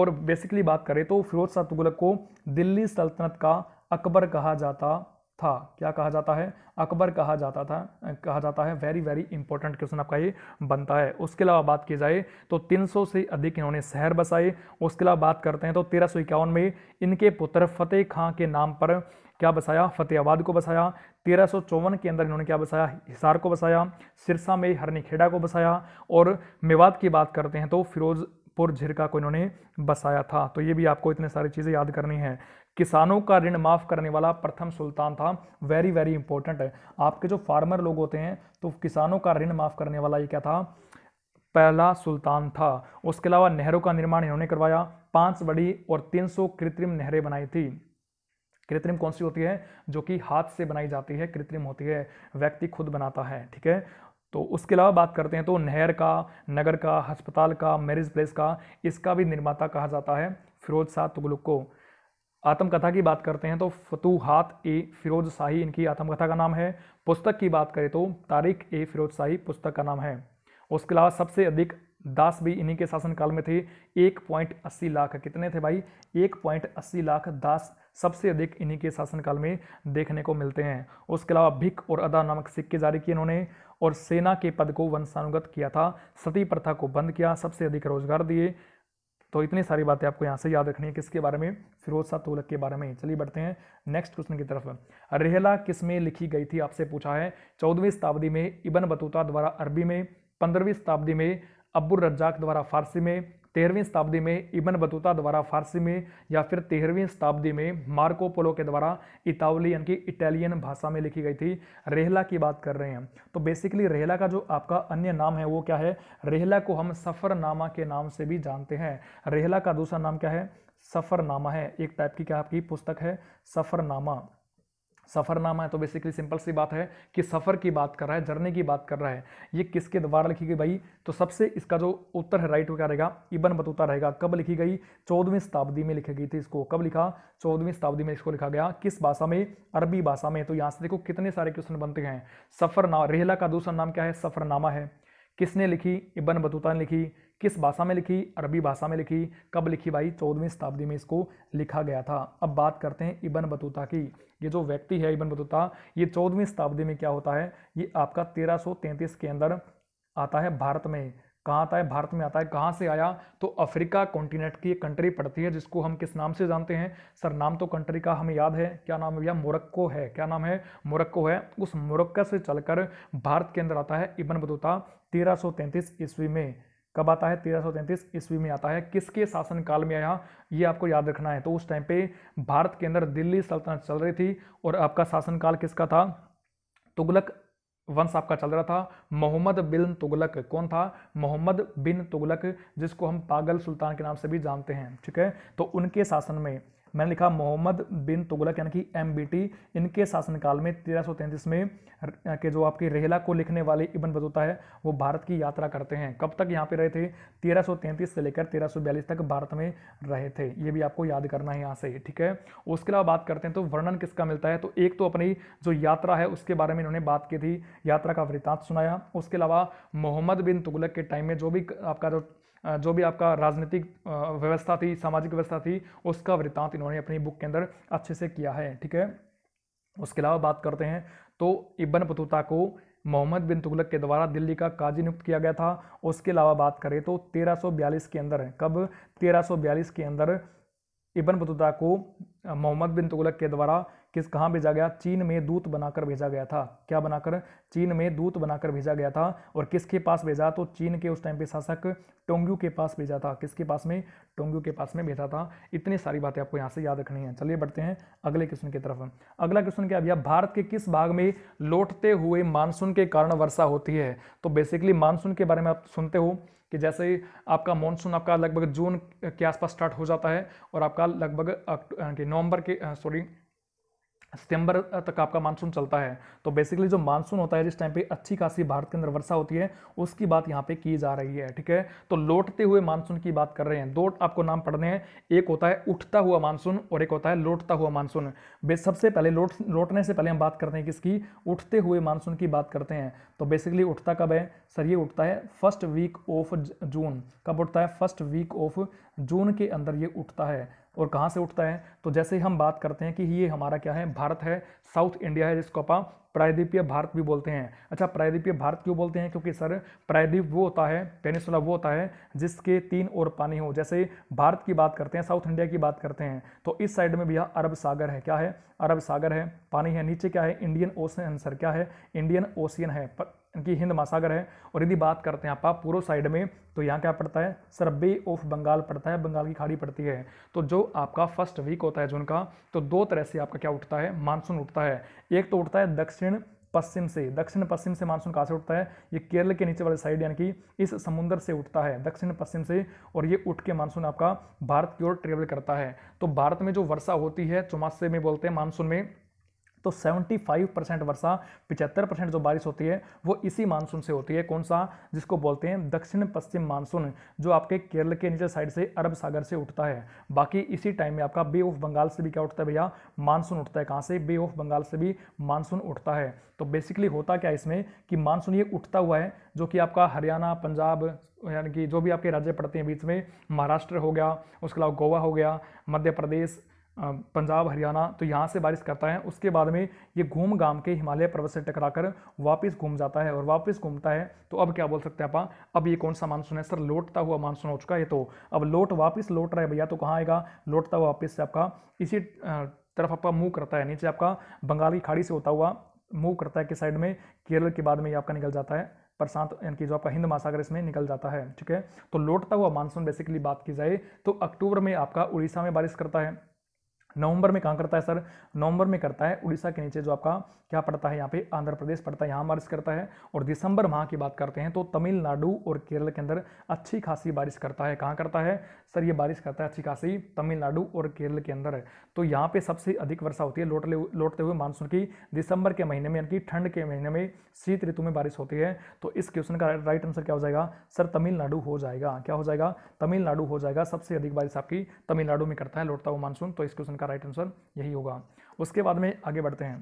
[SPEAKER 1] और बेसिकली बात करें तो फिरोज शाह तुगलक को दिल्ली सल्तनत का अकबर कहा जाता था क्या कहा जाता है अकबर कहा जाता था कहा जाता है वेरी वेरी इंपॉर्टेंट क्वेश्चन आपका ये बनता है उसके अलावा बात की जाए तो 300 से अधिक इन्होंने शहर बसाए उसके अलावा बात करते हैं तो तेरह में इनके पुत्र फतेह खां के नाम पर क्या बसाया फतेहाबाद को बसाया तेरह के अंदर इन्होंने क्या बसाया हिसार को बसाया सिरसा में हरनीखेड़ा को बसाया और मेवात की बात करते हैं तो फिरोजपुर झिरका को इन्होंने बसाया था तो ये भी आपको इतने सारी चीज़ें याद करनी है किसानों का ऋण माफ़ करने वाला प्रथम सुल्तान था वेरी वेरी इंपॉर्टेंट है आपके जो फार्मर लोग होते हैं तो किसानों का ऋण माफ़ करने वाला ये क्या था पहला सुल्तान था उसके अलावा नहरों का निर्माण इन्होंने करवाया पांच बड़ी और 300 कृत्रिम नहरें बनाई थी कृत्रिम कौन सी होती है जो कि हाथ से बनाई जाती है कृत्रिम होती है व्यक्ति खुद बनाता है ठीक है तो उसके अलावा बात करते हैं तो नहर का नगर का अस्पताल का मैरिज प्लेस का इसका भी निर्माता कहा जाता है फिरोज शाह तुगलुक को आत्मकथा की बात करते हैं तो फतूहात ए फिरोज शाही इनकी आत्मकथा का नाम है पुस्तक की बात करें तो तारिक ए फिरोज शाही पुस्तक का नाम है उसके अलावा सबसे अधिक दास भी इन्हीं के शासनकाल में थे एक पॉइंट अस्सी लाख कितने थे भाई एक पॉइंट अस्सी लाख दास सबसे अधिक इन्हीं के शासनकाल में देखने को मिलते हैं उसके अलावा भिक और अदा नामक सिक्के जारी किए इन्होंने और सेना के पद को वंशानुगत किया था सती प्रथा को बंद किया सबसे अधिक रोजगार दिए तो इतनी सारी बातें आपको यहाँ से याद रखनी है किसके बारे में फिरोज शाह तोलक के बारे में चलिए बढ़ते हैं नेक्स्ट क्वेश्चन की तरफ रेहला किस में लिखी गई थी आपसे पूछा है चौदहवीं शताब्दी में इबन बतूता द्वारा अरबी में पंद्रहवीं शताब्दी में अब्बुल रज्जाक द्वारा फारसी में तेरहवीं शताब्दी में इबन बतूता द्वारा फारसी में या फिर तेरहवीं शताब्दी में मार्को पोलो के द्वारा इतावली यानी कि इटालियन भाषा में लिखी गई थी रेहला की बात कर रहे हैं तो बेसिकली रेहला का जो आपका अन्य नाम है वो क्या है रेहला को हम सफ़रनामा के नाम से भी जानते हैं रेहला का दूसरा नाम क्या है सफ़रनामा है एक टाइप की क्या आपकी पुस्तक है सफ़रनामा सफ़रनामा है तो बेसिकली सिंपल सी बात है कि सफ़र की बात कर रहा है जर्नी की बात कर रहा है ये किसके द्वारा लिखी गई भाई तो सबसे इसका जो उत्तर है राइट वो क्या रहेगा इबन बतूता रहेगा कब लिखी गई चौदहवीं शताब्दी में लिखी गई थी इसको कब लिखा चौदहवीं शताब्दी में इसको लिखा गया किस भाषा में अरबी भाषा में तो यहाँ से देखो कितने सारे क्वेश्चन बनते हैं सफ़रनामा रेहला का दूसरा नाम क्या है सफ़रनामा है किसने लिखी इबन बतूता ने लिखी किस भाषा में लिखी अरबी भाषा में लिखी कब लिखी भाई चौदहवीं शताब्दी में इसको लिखा गया था अब बात करते हैं इबन बतूता की ये जो व्यक्ति है इबन बतूता ये चौदहवीं शताब्दी में क्या होता है ये आपका 1333 के अंदर आता है भारत में कहाँ आता है भारत में आता है कहाँ से आया तो अफ्रीका कॉन्टिनेंट की एक कंट्री पड़ती है जिसको हम किस नाम से जानते हैं सर नाम तो कंट्री का हमें याद है क्या नाम है भैया मोरक्को है क्या नाम है मोरक्को है उस मोरक्का से चलकर भारत के अंदर आता है इबन बतूता तेरह ईस्वी में कब आता है तेरह सौ तैंतीस ईस्वी में आता है किसके शासनकाल में आया ये आपको याद रखना है तो उस टाइम पे भारत के अंदर दिल्ली सल्तनत चल रही थी और आपका शासनकाल किसका था तुगलक वंश आपका चल रहा था मोहम्मद बिन तुगलक कौन था मोहम्मद बिन तुगलक जिसको हम पागल सुल्तान के नाम से भी जानते हैं ठीक है तो उनके शासन में मैंने लिखा मोहम्मद बिन तुगलक यानी कि एम इनके शासनकाल में तेरह में के जो आपके रेहला को लिखने वाले इबन बतूता है वो भारत की यात्रा करते हैं कब तक यहाँ पे रहे थे 1333 से लेकर 1342 तक भारत में रहे थे ये भी आपको याद करना है यहाँ से ठीक है उसके अलावा बात करते हैं तो वर्णन किसका मिलता है तो एक तो अपनी जो यात्रा है उसके बारे में इन्होंने बात की थी यात्रा का वृतांत सुनाया उसके अलावा मोहम्मद बिन तुगलक के टाइम में जो भी आपका जो जो भी आपका राजनीतिक व्यवस्था थी सामाजिक व्यवस्था थी उसका वृत्तांत इन्होंने अपनी बुक के अंदर अच्छे से किया है ठीक है उसके अलावा बात करते हैं तो इब्बन बतूता को मोहम्मद बिन तुगलक के द्वारा दिल्ली का काजी नियुक्त किया गया था उसके अलावा बात करें तो 1342 के अंदर कब 1342 के अंदर इबन बतूता को मोहम्मद बिन तुगलक के द्वारा किस कहाँ भेजा गया चीन में दूत बनाकर भेजा गया था क्या बनाकर चीन में दूत बनाकर भेजा गया था और किसके पास भेजा तो चीन के उस टाइम पे शासक टोंग्यू के पास भेजा था किसके पास में टोंग्यू के पास में भेजा था इतनी सारी बातें आपको यहाँ से याद रखनी है चलिए बढ़ते हैं अगले क्वेश्चन की तरफ अगला क्वेश्चन क्या भैया भारत के किस भाग में लौटते हुए मानसून के कारण वर्षा होती है तो बेसिकली मानसून के बारे में आप सुनते हो कि जैसे ही आपका मानसून आपका लगभग जून के आसपास स्टार्ट हो जाता है और आपका लगभग नवंबर के सॉरी सितंबर तक आपका मानसून चलता है तो बेसिकली जो मानसून होता है जिस टाइम पे अच्छी खासी भारत के अंदर वर्षा होती है उसकी बात यहाँ पे की जा रही है ठीक है तो लौटते हुए मानसून की बात कर रहे हैं दो आपको नाम पढ़ने हैं एक होता है उठता हुआ मानसून और एक होता है लौटता हुआ मानसून सबसे पहले लौट लौटने से पहले हम बात करते हैं किसकी उठते हुए मानसून की बात करते हैं तो बेसिकली उठता कब है सर ये उठता है फर्स्ट वीक ऑफ जून कब उठता है फर्स्ट वीक ऑफ जून के अंदर ये उठता है और कहाँ से उठता है तो जैसे ही हम बात करते हैं कि ये हमारा क्या है भारत है साउथ इंडिया है जिसको आप प्रायद्वीपीय भारत भी बोलते हैं अच्छा प्रायद्वीपीय भारत क्यों बोलते हैं क्योंकि सर प्रायद्वीप वो होता है पेनिसुला वो होता है जिसके तीन और पानी हो जैसे भारत की बात करते हैं साउथ इंडिया की बात करते हैं तो इस साइड में भैया अरब सागर है क्या है अरब सागर है पानी है नीचे क्या है इंडियन ओशन आंसर क्या है इंडियन ओशियन है की हिंद महासागर है और यदि बात करते हैं आप पूर्व साइड में तो यहाँ क्या पड़ता है सरबे ऑफ बंगाल पड़ता है बंगाल की खाड़ी पड़ती है तो जो आपका फर्स्ट वीक होता है जून का तो दो तरह से आपका क्या उठता है मानसून उठता है एक तो उठता है दक्षिण पश्चिम से दक्षिण पश्चिम से मानसून कहाँ से उठता है ये केरल के नीचे वाले साइड यानी कि इस समुद्र से उठता है दक्षिण पश्चिम से और ये उठ के मानसून आपका भारत की ओर ट्रेवल करता है तो भारत में जो वर्षा होती है चौमासे में बोलते हैं मानसून में तो 75 परसेंट वर्षा पिचहत्तर परसेंट जो बारिश होती है वो इसी मानसून से होती है कौन सा जिसको बोलते हैं दक्षिण पश्चिम मानसून जो आपके केरल के नीचे साइड से अरब सागर से उठता है बाकी इसी टाइम में आपका बे ऑफ बंगाल से भी क्या उठता है भैया मानसून उठता है कहाँ से बे ऑफ बंगाल से भी मानसून उठता है तो बेसिकली होता क्या इसमें कि मानसून ये उठता हुआ है जो कि आपका हरियाणा पंजाब यानी कि जो भी आपके राज्य पड़ते हैं बीच में महाराष्ट्र हो गया उसके अलावा गोवा हो गया मध्य प्रदेश पंजाब हरियाणा तो यहाँ से बारिश करता है उसके बाद में ये घूम गाम के हिमालय पर्वत से टकरा कर वापस घूम जाता है और वापस घूमता है तो अब क्या बोल सकते हैं आप अब ये कौन सा मानसून है सर लौटता हुआ मानसून हो चुका है तो अब लोट वापस लौट रहा है भैया तो कहाँ आएगा लौटता हुआ वापस से आपका इसी तरफ आपका मूव करता है नीचे आपका बंगाल की खाड़ी से होता हुआ मूव करता है किस साइड में केरल के बाद में ये आपका निकल जाता है प्रशांत यानी कि जो आपका हिंद महासागर इसमें निकल जाता है ठीक है तो लौटता हुआ मानसून बेसिकली बात की जाए तो अक्टूबर में आपका उड़ीसा में बारिश करता है नवंबर में कहाँ करता है सर नवंबर में करता है उड़ीसा के नीचे जो आपका क्या पड़ता है यहाँ पे आंध्र प्रदेश पड़ता है यहाँ बारिश करता है और दिसंबर माह की बात करते हैं तो तमिलनाडु और केरल के अंदर अच्छी खासी बारिश करता है कहाँ करता है सर ये बारिश करता है अच्छी खासी तमिलनाडु और केरल के अंदर है तो यहाँ पे सबसे अधिक वर्षा होती है लौटले लौटते हुए मानसून की दिसंबर के महीने में यानी कि ठंड के महीने में शीत ऋतु में बारिश होती है तो इस क्वेश्चन का राइट आंसर क्या हो जाएगा सर तमिलनाडु हो जाएगा क्या हो जाएगा तमिलनाडु हो जाएगा सबसे अधिक बारिश आपकी तमिलनाडु में करता है लौटता हुआ मानसून तो इस क्वेश्चन का राइट आंसर यही होगा उसके बाद में आगे बढ़ते हैं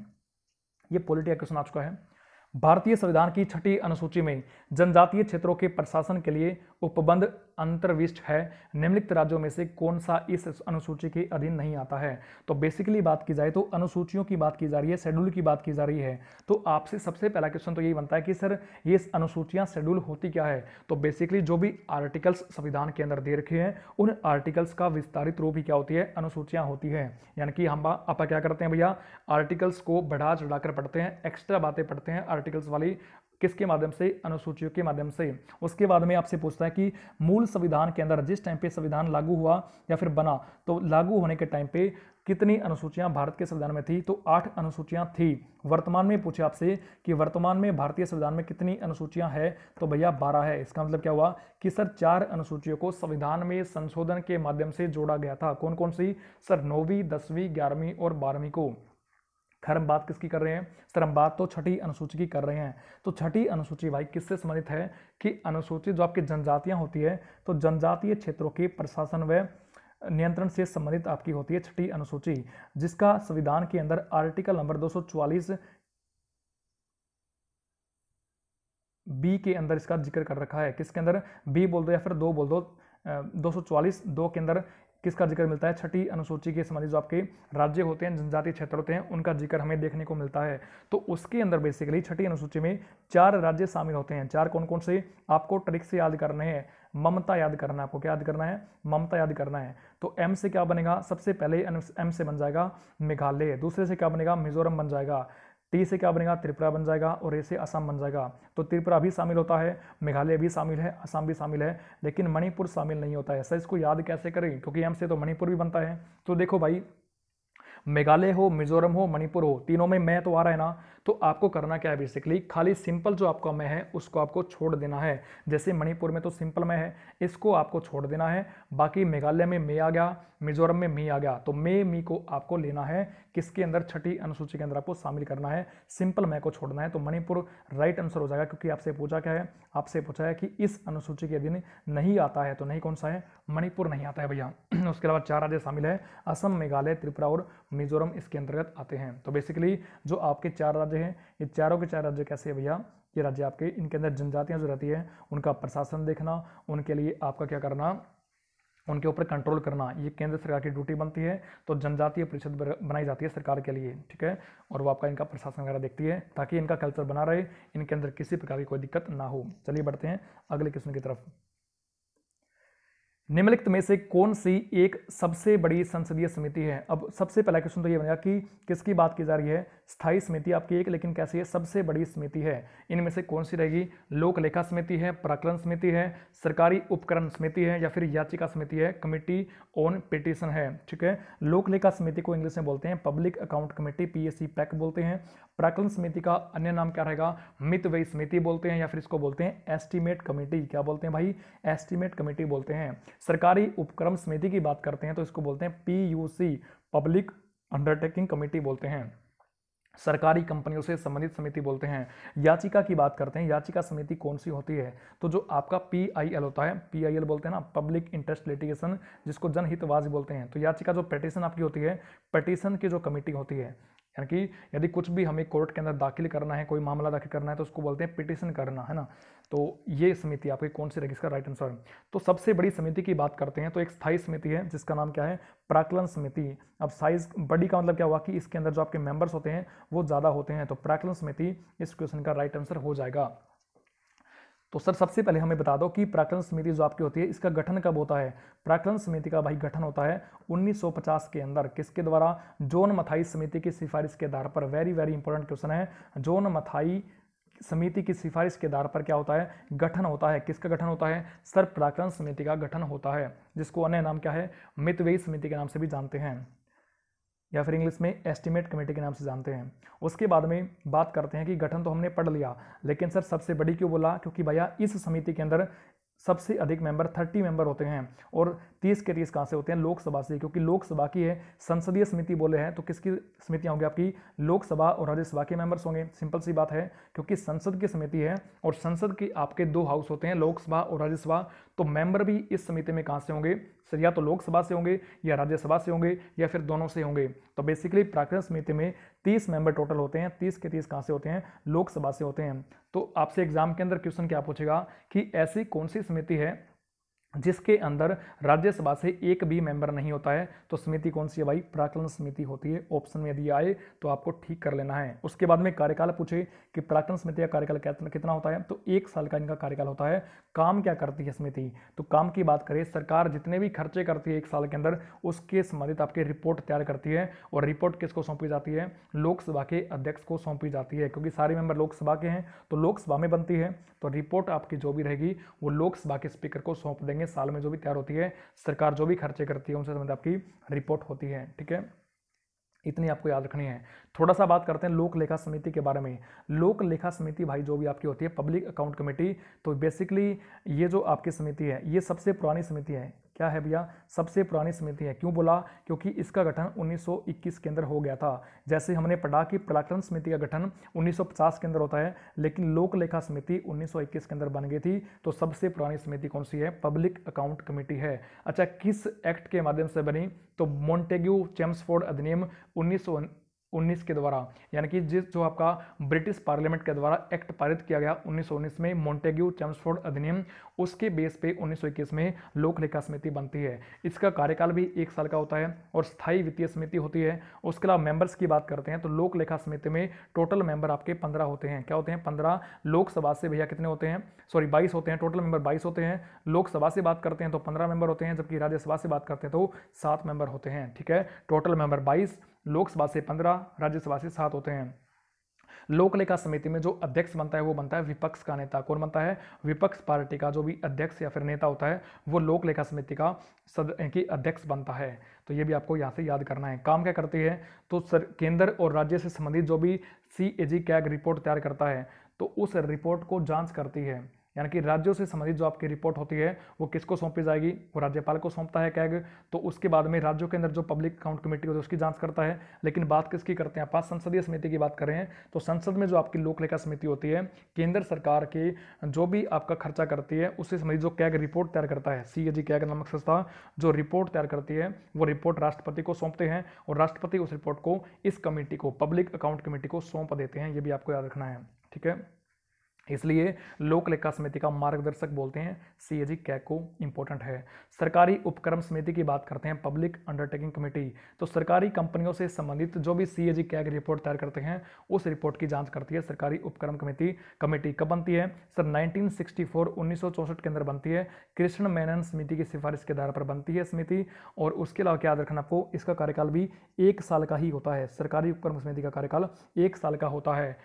[SPEAKER 1] ये पॉलिटी क्वेश्चन आ चुका है भारतीय संविधान की छठी अनुसूची में जनजातीय क्षेत्रों के प्रशासन के लिए उपबंध अंतर्विष्ट है निम्नलिखित राज्यों में से कौन सा इस अनुसूची के अधीन नहीं आता है तो बेसिकली बात की जाए तो अनुसूचियों की बात की जा रही है शेड्यूल की बात की जा रही है तो आपसे सबसे पहला क्वेश्चन तो यही बनता है कि सर ये अनुसूचियाँ शेड्यूल होती क्या है तो बेसिकली जो भी आर्टिकल्स संविधान के अंदर दे रखे हैं उन आर्टिकल्स का विस्तारित रूप ही क्या होती है अनुसूचियाँ होती है यानी कि हम आप क्या करते हैं भैया आर्टिकल्स को बढ़ा चढ़ा पढ़ते हैं एक्स्ट्रा बातें पढ़ते हैं आर्टिकल्स वाली किसके माध्यम से अनुसूचियों के माध्यम से उसके बाद में आपसे पूछता है कि मूल संविधान के अंदर जिस टाइम पे संविधान लागू हुआ या फिर बना तो लागू होने के टाइम पे कितनी अनुसूचियां भारत के संविधान में थी तो आठ अनुसूचियां थी वर्तमान में पूछे आपसे कि वर्तमान में भारतीय संविधान में कितनी अनुसूचियां हैं तो भैया बारह है इसका मतलब क्या हुआ कि सर चार अनुसूचियों को संविधान में संशोधन के माध्यम से जोड़ा गया था कौन कौन सी सर नौवीं दसवीं ग्यारहवीं और बारहवीं को खैर हम बात किसकी कर रहे हैं सर हम बात तो छठी अनुसूची की कर रहे हैं तो छठी अनुसूची भाई किससे संबंधित है कि अनुसूचित जो आपकी जनजातियाँ होती है तो जनजातीय क्षेत्रों के प्रशासन व नियंत्रण से संबंधित आपकी होती है छठी अनुसूची जिसका संविधान के अंदर आर्टिकल नंबर 244 बी के अंदर इसका जिक्र कर रखा है किसके अंदर बी बोल दो या फिर दो बोल दो दो सौ दो के अंदर किसका जिक्र मिलता है छठी अनुसूची के संबंधित जो आपके राज्य होते हैं जनजातीय क्षेत्र होते हैं उनका जिक्र हमें देखने को मिलता है तो उसके अंदर बेसिकली छठी अनुसूची में चार राज्य शामिल होते हैं चार कौन कौन से आपको ट्रिक से याद करने हैं ममता याद करना है आपको क्या याद करना है ममता याद करना है तो एम से क्या बनेगा सबसे पहले एम से बन जाएगा मेघालय दूसरे से क्या बनेगा मिजोरम बन जाएगा टी से क्या बनेगा त्रिपुरा बन जाएगा और ए से असम बन जाएगा तो त्रिपुरा भी शामिल होता है मेघालय भी शामिल है असम भी शामिल है लेकिन मणिपुर शामिल नहीं होता है सर इसको याद कैसे करें क्योंकि हमसे तो मणिपुर भी बनता है तो देखो भाई मेघालय हो मिजोरम हो मणिपुर हो तीनों में मैं तो आ रहा है ना तो आपको करना क्या है बेसिकली खाली सिंपल जो आपका मैं है उसको आपको छोड़ देना है जैसे मणिपुर में तो सिंपल मैं है इसको आपको छोड़ देना है बाकी मेघालय में मे आ गया मिजोरम में मी आ गया तो मे मी को आपको लेना है किसके अंदर छठी अनुसूची के अंदर आपको शामिल करना है सिंपल मैं को छोड़ना है तो मणिपुर राइट आंसर हो जाएगा क्योंकि आपसे पूछा क्या है आपसे पूछा है कि इस अनुसूची के अधीन नहीं आता है तो नहीं कौन सा है मणिपुर नहीं आता है भैया उसके अलावा चार राज्य शामिल है असम मेघालय त्रिपुरा और मिजोरम इसके अंतर्गत आते हैं तो बेसिकली जो आपके चार राज्य राज्य हैं ये चारों के चार राज्य कैसे हैं भैया ये राज्य आपके इनके अंदर जनजातियाँ जो रहती हैं उनका प्रशासन देखना उनके लिए आपका क्या करना उनके ऊपर कंट्रोल करना ये केंद्र सरकार की ड्यूटी बनती है तो जनजातीय परिषद बनाई जाती है सरकार के लिए ठीक है और वो आपका इनका प्रशासन वगैरह देखती है ताकि इनका कल्चर बना रहे इनके अंदर किसी प्रकार की कोई दिक्कत ना हो चलिए बढ़ते हैं अगले क्वेश्चन की तरफ निम्नलिखित में से कौन सी एक सबसे बड़ी संसदीय समिति है अब सबसे पहला क्वेश्चन तो ये बनेगा कि किसकी बात की जा रही है स्थायी समिति आपकी एक लेकिन कैसी है सबसे बड़ी समिति है इनमें से कौन सी रहेगी लोकलेखा समिति है प्राकरण समिति है सरकारी उपकरण समिति है या फिर याचिका समिति है कमेटी ऑन पिटिशन है ठीक है लोकलेखा समिति को इंग्लिश में बोलते हैं पब्लिक अकाउंट कमेटी सी पैक बोलते हैं प्राकलन समिति का अन्य नाम क्या रहेगा मित मितव्ययी समिति बोलते हैं या फिर इसको बोलते हैं एस्टीमेट कमेटी क्या बोलते हैं भाई एस्टीमेट कमेटी बोलते हैं सरकारी उपक्रम समिति की बात करते हैं तो इसको बोलते हैं सी पब्लिक अंडरटेकिंग कमेटी बोलते हैं सरकारी कंपनियों से संबंधित समिति बोलते हैं याचिका की बात करते हैं याचिका समिति कौन सी होती है तो जो आपका पी आई एल होता है पी आई एल बोलते हैं ना पब्लिक इंटरेस्ट लिटिगेशन जिसको जनहितवाज बोलते हैं तो याचिका जो पटिशन आपकी होती है पटिशन की जो कमेटी होती है यानी कि यदि कुछ भी हमें कोर्ट के अंदर दाखिल करना है कोई मामला दाखिल करना है तो उसको बोलते हैं पिटिशन करना है ना तो ये समिति आपकी कौन सी रहेगी इसका राइट आंसर तो सबसे बड़ी समिति की बात करते हैं तो एक स्थायी समिति है जिसका नाम क्या है प्राकलन समिति अब साइज बड़ी का मतलब क्या हुआ कि इसके अंदर जो आपके मेंबर्स होते हैं वो ज़्यादा होते हैं तो प्राकलन समिति इस क्वेश्चन का राइट आंसर हो जाएगा तो सर सबसे पहले हमें बता दो कि प्राकलन समिति जो आपकी होती है इसका गठन कब होता है प्राकलन समिति का भाई गठन होता है 1950 के अंदर किसके द्वारा जोन मथाई समिति की सिफारिश के आधार पर वेरी वेरी इंपॉर्टेंट क्वेश्चन है जोन मथाई समिति की सिफारिश के आधार पर क्या होता है गठन होता है किसका गठन होता है सर प्राकलन समिति का गठन होता है जिसको अन्य नाम क्या है मितवेयी समिति के नाम से भी जानते हैं या फिर इंग्लिश में एस्टिमेट कमेटी के नाम से जानते हैं उसके बाद में बात करते हैं कि गठन तो हमने पढ़ लिया लेकिन सर सबसे बड़ी क्यों बोला क्योंकि भैया इस समिति के अंदर सबसे अधिक मेंबर थर्टी मेंबर होते हैं और तीस के तीस कहाँ से होते हैं लोकसभा से क्योंकि लोकसभा की है संसदीय समिति बोले हैं तो किसकी समितियाँ होंगी आपकी लोकसभा और राज्यसभा के मेंबर्स होंगे सिंपल सी बात है क्योंकि संसद की समिति है और संसद के आपके दो हाउस होते हैं लोकसभा और राज्यसभा तो मेंबर भी इस समिति में कहाँ से होंगे या तो लोकसभा से होंगे या राज्यसभा से होंगे या फिर दोनों से होंगे तो बेसिकली प्राकृतिक समिति में तीस मेंबर टोटल होते हैं तीस के तीस कहाँ से होते हैं लोकसभा से होते हैं तो आपसे एग्जाम के अंदर क्वेश्चन क्या पूछेगा कि ऐसी कौन सी समिति है जिसके अंदर राज्यसभा से एक भी मेंबर नहीं होता है तो समिति कौन सी है भाई प्राकलन समिति होती है ऑप्शन में यदि आए तो आपको ठीक कर लेना है उसके बाद में कार्यकाल पूछे कि प्राकलन समिति का कार्यकाल कितना होता है तो एक साल का इनका कार्यकाल होता है काम क्या करती है समिति तो काम की बात करें सरकार जितने भी खर्चे करती है एक साल के अंदर उसके संबंधित आपकी रिपोर्ट तैयार करती है और रिपोर्ट किसको सौंपी जाती है लोकसभा के अध्यक्ष को सौंपी जाती है क्योंकि सारे मेंबर लोकसभा के हैं तो लोकसभा में बनती है तो रिपोर्ट आपकी जो भी रहेगी वो लोकसभा के स्पीकर को सौंप देंगे करेंगे साल में जो भी तैयार होती है सरकार जो भी खर्चे करती है उनसे संबंधित आपकी रिपोर्ट होती है ठीक है इतनी आपको याद रखनी है थोड़ा सा बात करते हैं लोक लेखा समिति के बारे में लोक लेखा समिति भाई जो भी आपकी होती है पब्लिक अकाउंट कमेटी तो बेसिकली ये जो आपकी समिति है ये सबसे पुरानी समिति है क्या है भैया सबसे पुरानी समिति है क्यों बोला क्योंकि इसका गठन 1921 के अंदर हो गया था जैसे हमने पढ़ा कि प्रलाकरण समिति का गठन 1950 के अंदर होता है लेकिन लोक लेखा समिति 1921 के अंदर बन गई थी तो सबसे पुरानी समिति कौन सी है पब्लिक अकाउंट कमेटी है अच्छा किस एक्ट के माध्यम से बनी तो मोन्टेग्यू चेम्सफोर्ड अधिनियम उन्नीस 1919 के द्वारा यानी कि जिस जो आपका ब्रिटिश पार्लियामेंट के द्वारा एक्ट पारित किया गया 1919 में मोन्टेग्यू चैम्सफोर्ड अधिनियम उसके बेस पे 1921 में लोक लेखा समिति बनती है इसका कार्यकाल भी एक साल का होता है और स्थायी वित्तीय समिति होती है उसके अलावा मेंबर्स की बात करते हैं तो लोक लेखा समिति में टोटल मेंबर आपके पंद्रह होते हैं क्या होते हैं पंद्रह लोकसभा से भैया कितने होते हैं सॉरी बाईस होते हैं टोटल मेंबर बाईस होते हैं लोकसभा से बात करते हैं तो पंद्रह मेंबर होते हैं जबकि राज्यसभा से बात करते हैं तो सात मेंबर होते हैं ठीक है टोटल मेंबर बाईस लोकसभा से पंद्रह राज्यसभा से सात होते हैं लोकलेखा समिति में जो अध्यक्ष बनता है वो बनता है विपक्ष का नेता कौन बनता है विपक्ष पार्टी का जो भी अध्यक्ष या फिर नेता होता है वो लोकलेखा समिति का सद की अध्यक्ष बनता है तो ये भी आपको यहाँ से याद करना है काम क्या करती है तो सर केंद्र और राज्य से संबंधित जो भी सी ए जी कैग रिपोर्ट तैयार करता है तो उस रिपोर्ट को जाँच करती है यानी कि राज्यों से संबंधित जो आपकी रिपोर्ट होती है वो किसको सौंपी जाएगी वो राज्यपाल को सौंपता है कैग तो उसके बाद में राज्यों के अंदर जो पब्लिक अकाउंट कमेटी होती है उसकी जांच करता है लेकिन बात किसकी करते हैं आप संसदीय समिति की बात करें तो संसद में जो आपकी लोकलेखा समिति होती है केंद्र सरकार की जो भी आपका खर्चा करती है उससे संबंधित जो कैग रिपोर्ट तैयार करता है सी ए जी कैग नामक संस्था जो रिपोर्ट तैयार करती है वो रिपोर्ट राष्ट्रपति को सौंपते हैं और राष्ट्रपति उस रिपोर्ट को इस कमेटी को पब्लिक अकाउंट कमेटी को सौंप देते हैं ये भी आपको याद रखना है ठीक है इसलिए लोक लेखा समिति का मार्गदर्शक बोलते हैं सी ए जी कैको इंपॉर्टेंट है सरकारी उपक्रम समिति की बात करते हैं पब्लिक अंडरटेकिंग कमेटी तो सरकारी कंपनियों से संबंधित जो भी सी ए जी कैक रिपोर्ट तैयार करते हैं उस रिपोर्ट की जांच करती है सरकारी उपक्रम कमेटी कमेटी कब बनती है सर 1964 1964 के अंदर बनती है कृष्ण मेनन समिति की सिफारिश के आधार पर बनती है समिति और उसके अलावा क्या याद रखना आपको इसका कार्यकाल भी एक साल का ही होता है सरकारी उपक्रम समिति का कार्यकाल एक साल का होता है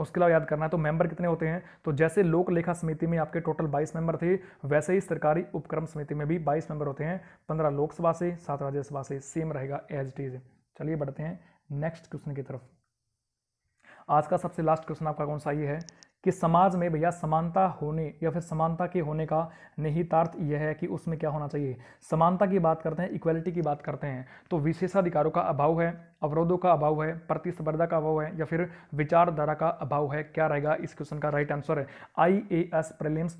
[SPEAKER 1] उसके अलावा याद करना है तो मेंबर कितने होते हैं तो जैसे लोक लेखा समिति में आपके टोटल 22 मेंबर थे वैसे ही सरकारी उपक्रम समिति में भी 22 मेंबर होते हैं 15 लोकसभा से सात राज्यसभा से सेम रहेगा एज इट इज चलिए बढ़ते हैं नेक्स्ट क्वेश्चन की तरफ आज का सबसे लास्ट क्वेश्चन आपका कौन सा ये है कि समाज में भैया समानता होने या फिर समानता के होने का निहितार्थ यह है कि उसमें क्या होना चाहिए समानता की बात करते हैं इक्वलिटी की बात करते हैं तो विशेषाधिकारों का अभाव है अवरोधों का अभाव है प्रतिस्पर्धा का अभाव है या फिर विचारधारा का अभाव है क्या रहेगा इस क्वेश्चन का राइट आंसर है आई ए एस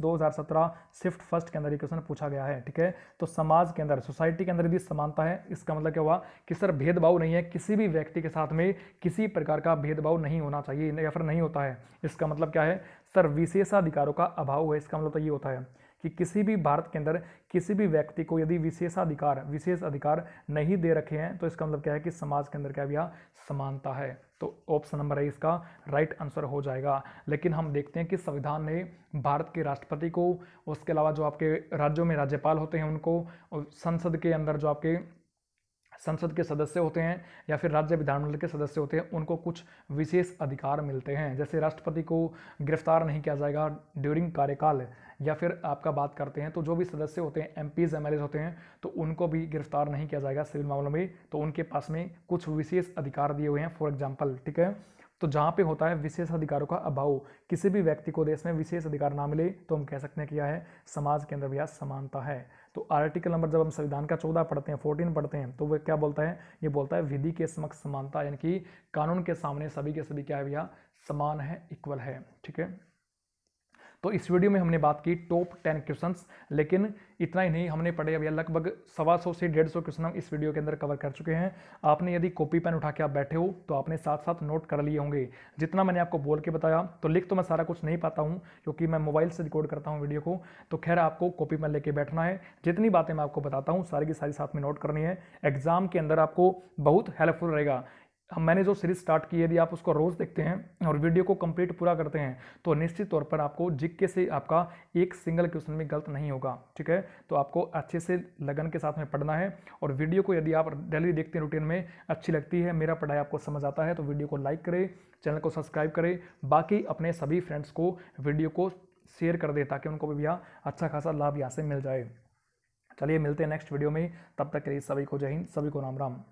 [SPEAKER 1] हजार सत्रह शिफ्ट फर्स्ट के अंदर ये क्वेश्चन पूछा गया है ठीक है तो समाज के अंदर सोसाइटी के अंदर यदि समानता है इसका मतलब क्या हुआ कि सर भेदभाव नहीं है किसी भी व्यक्ति के साथ में किसी प्रकार का भेदभाव नहीं होना चाहिए या फिर नहीं होता है इसका मतलब क्या है है सर विशेषाधिकारों का अभाव है इसका मतलब तो ये होता है कि किसी भी भारत के अंदर किसी भी व्यक्ति को यदि विशेषाधिकार विशेष अधिकार नहीं दे रखे हैं तो इसका मतलब क्या है कि समाज के अंदर क्या भी समानता है तो ऑप्शन नंबर है इसका राइट आंसर हो जाएगा लेकिन हम देखते हैं कि संविधान ने भारत के राष्ट्रपति को उसके अलावा जो आपके राज्यों में राज्यपाल होते हैं उनको संसद के अंदर जो आपके संसद के सदस्य होते हैं या फिर राज्य विधानमंडल के सदस्य होते हैं उनको कुछ विशेष अधिकार मिलते हैं जैसे राष्ट्रपति को गिरफ्तार नहीं किया जाएगा ड्यूरिंग कार्यकाल या फिर आपका बात करते हैं तो जो भी सदस्य होते हैं एम पीज होते हैं तो उनको भी गिरफ्तार नहीं किया जाएगा सिविल मामलों में तो उनके पास में कुछ विशेष अधिकार दिए हुए हैं फॉर एग्जाम्पल ठीक है तो जहाँ पे होता है विशेष अधिकारों का अभाव किसी भी व्यक्ति को देश में विशेष अधिकार ना मिले तो हम कह सकते हैं कि यह है समाज के अंदर भी समानता है तो आर्टिकल नंबर जब हम संविधान का चौदह पढ़ते हैं फोर्टीन पढ़ते हैं तो वह क्या बोलता है ये बोलता है विधि के समक्ष समानता यानी कि कानून के सामने सभी के सभी क्या है भैया समान है इक्वल है ठीक है तो इस वीडियो में हमने बात की टॉप टेन क्वेश्चन लेकिन इतना ही नहीं हमने पढ़े अभी लगभग सवा सौ से डेढ़ सौ क्वेश्चन हम इस वीडियो के अंदर कवर कर चुके हैं आपने यदि कॉपी पेन उठा के आप बैठे हो तो आपने साथ साथ नोट कर लिए होंगे जितना मैंने आपको बोल के बताया तो लिख तो मैं सारा कुछ नहीं पाता हूँ क्योंकि मैं मोबाइल से रिकॉर्ड करता हूँ वीडियो को तो खैर आपको कॉपी पेन लेके बैठना है जितनी बातें मैं आपको बताता हूँ सारी की सारी साथ में नोट करनी है एग्जाम के अंदर आपको बहुत हेल्पफुल रहेगा अब मैंने जो सीरीज स्टार्ट की है यदि आप उसको रोज़ देखते हैं और वीडियो को कंप्लीट पूरा करते हैं तो निश्चित तौर पर आपको जिक्के से आपका एक सिंगल क्वेश्चन भी गलत नहीं होगा ठीक है तो आपको अच्छे से लगन के साथ में पढ़ना है और वीडियो को यदि आप डेली देखते हैं रूटीन में अच्छी लगती है मेरा पढ़ाई आपको समझ आता है तो वीडियो को लाइक करें चैनल को सब्सक्राइब करें बाकी अपने सभी फ्रेंड्स को वीडियो को शेयर कर दें ताकि उनको भी यहाँ अच्छा खासा लाभ यहाँ से मिल जाए चलिए मिलते हैं नेक्स्ट वीडियो में तब तक के लिए सभी को जय हिंद सभी को राम राम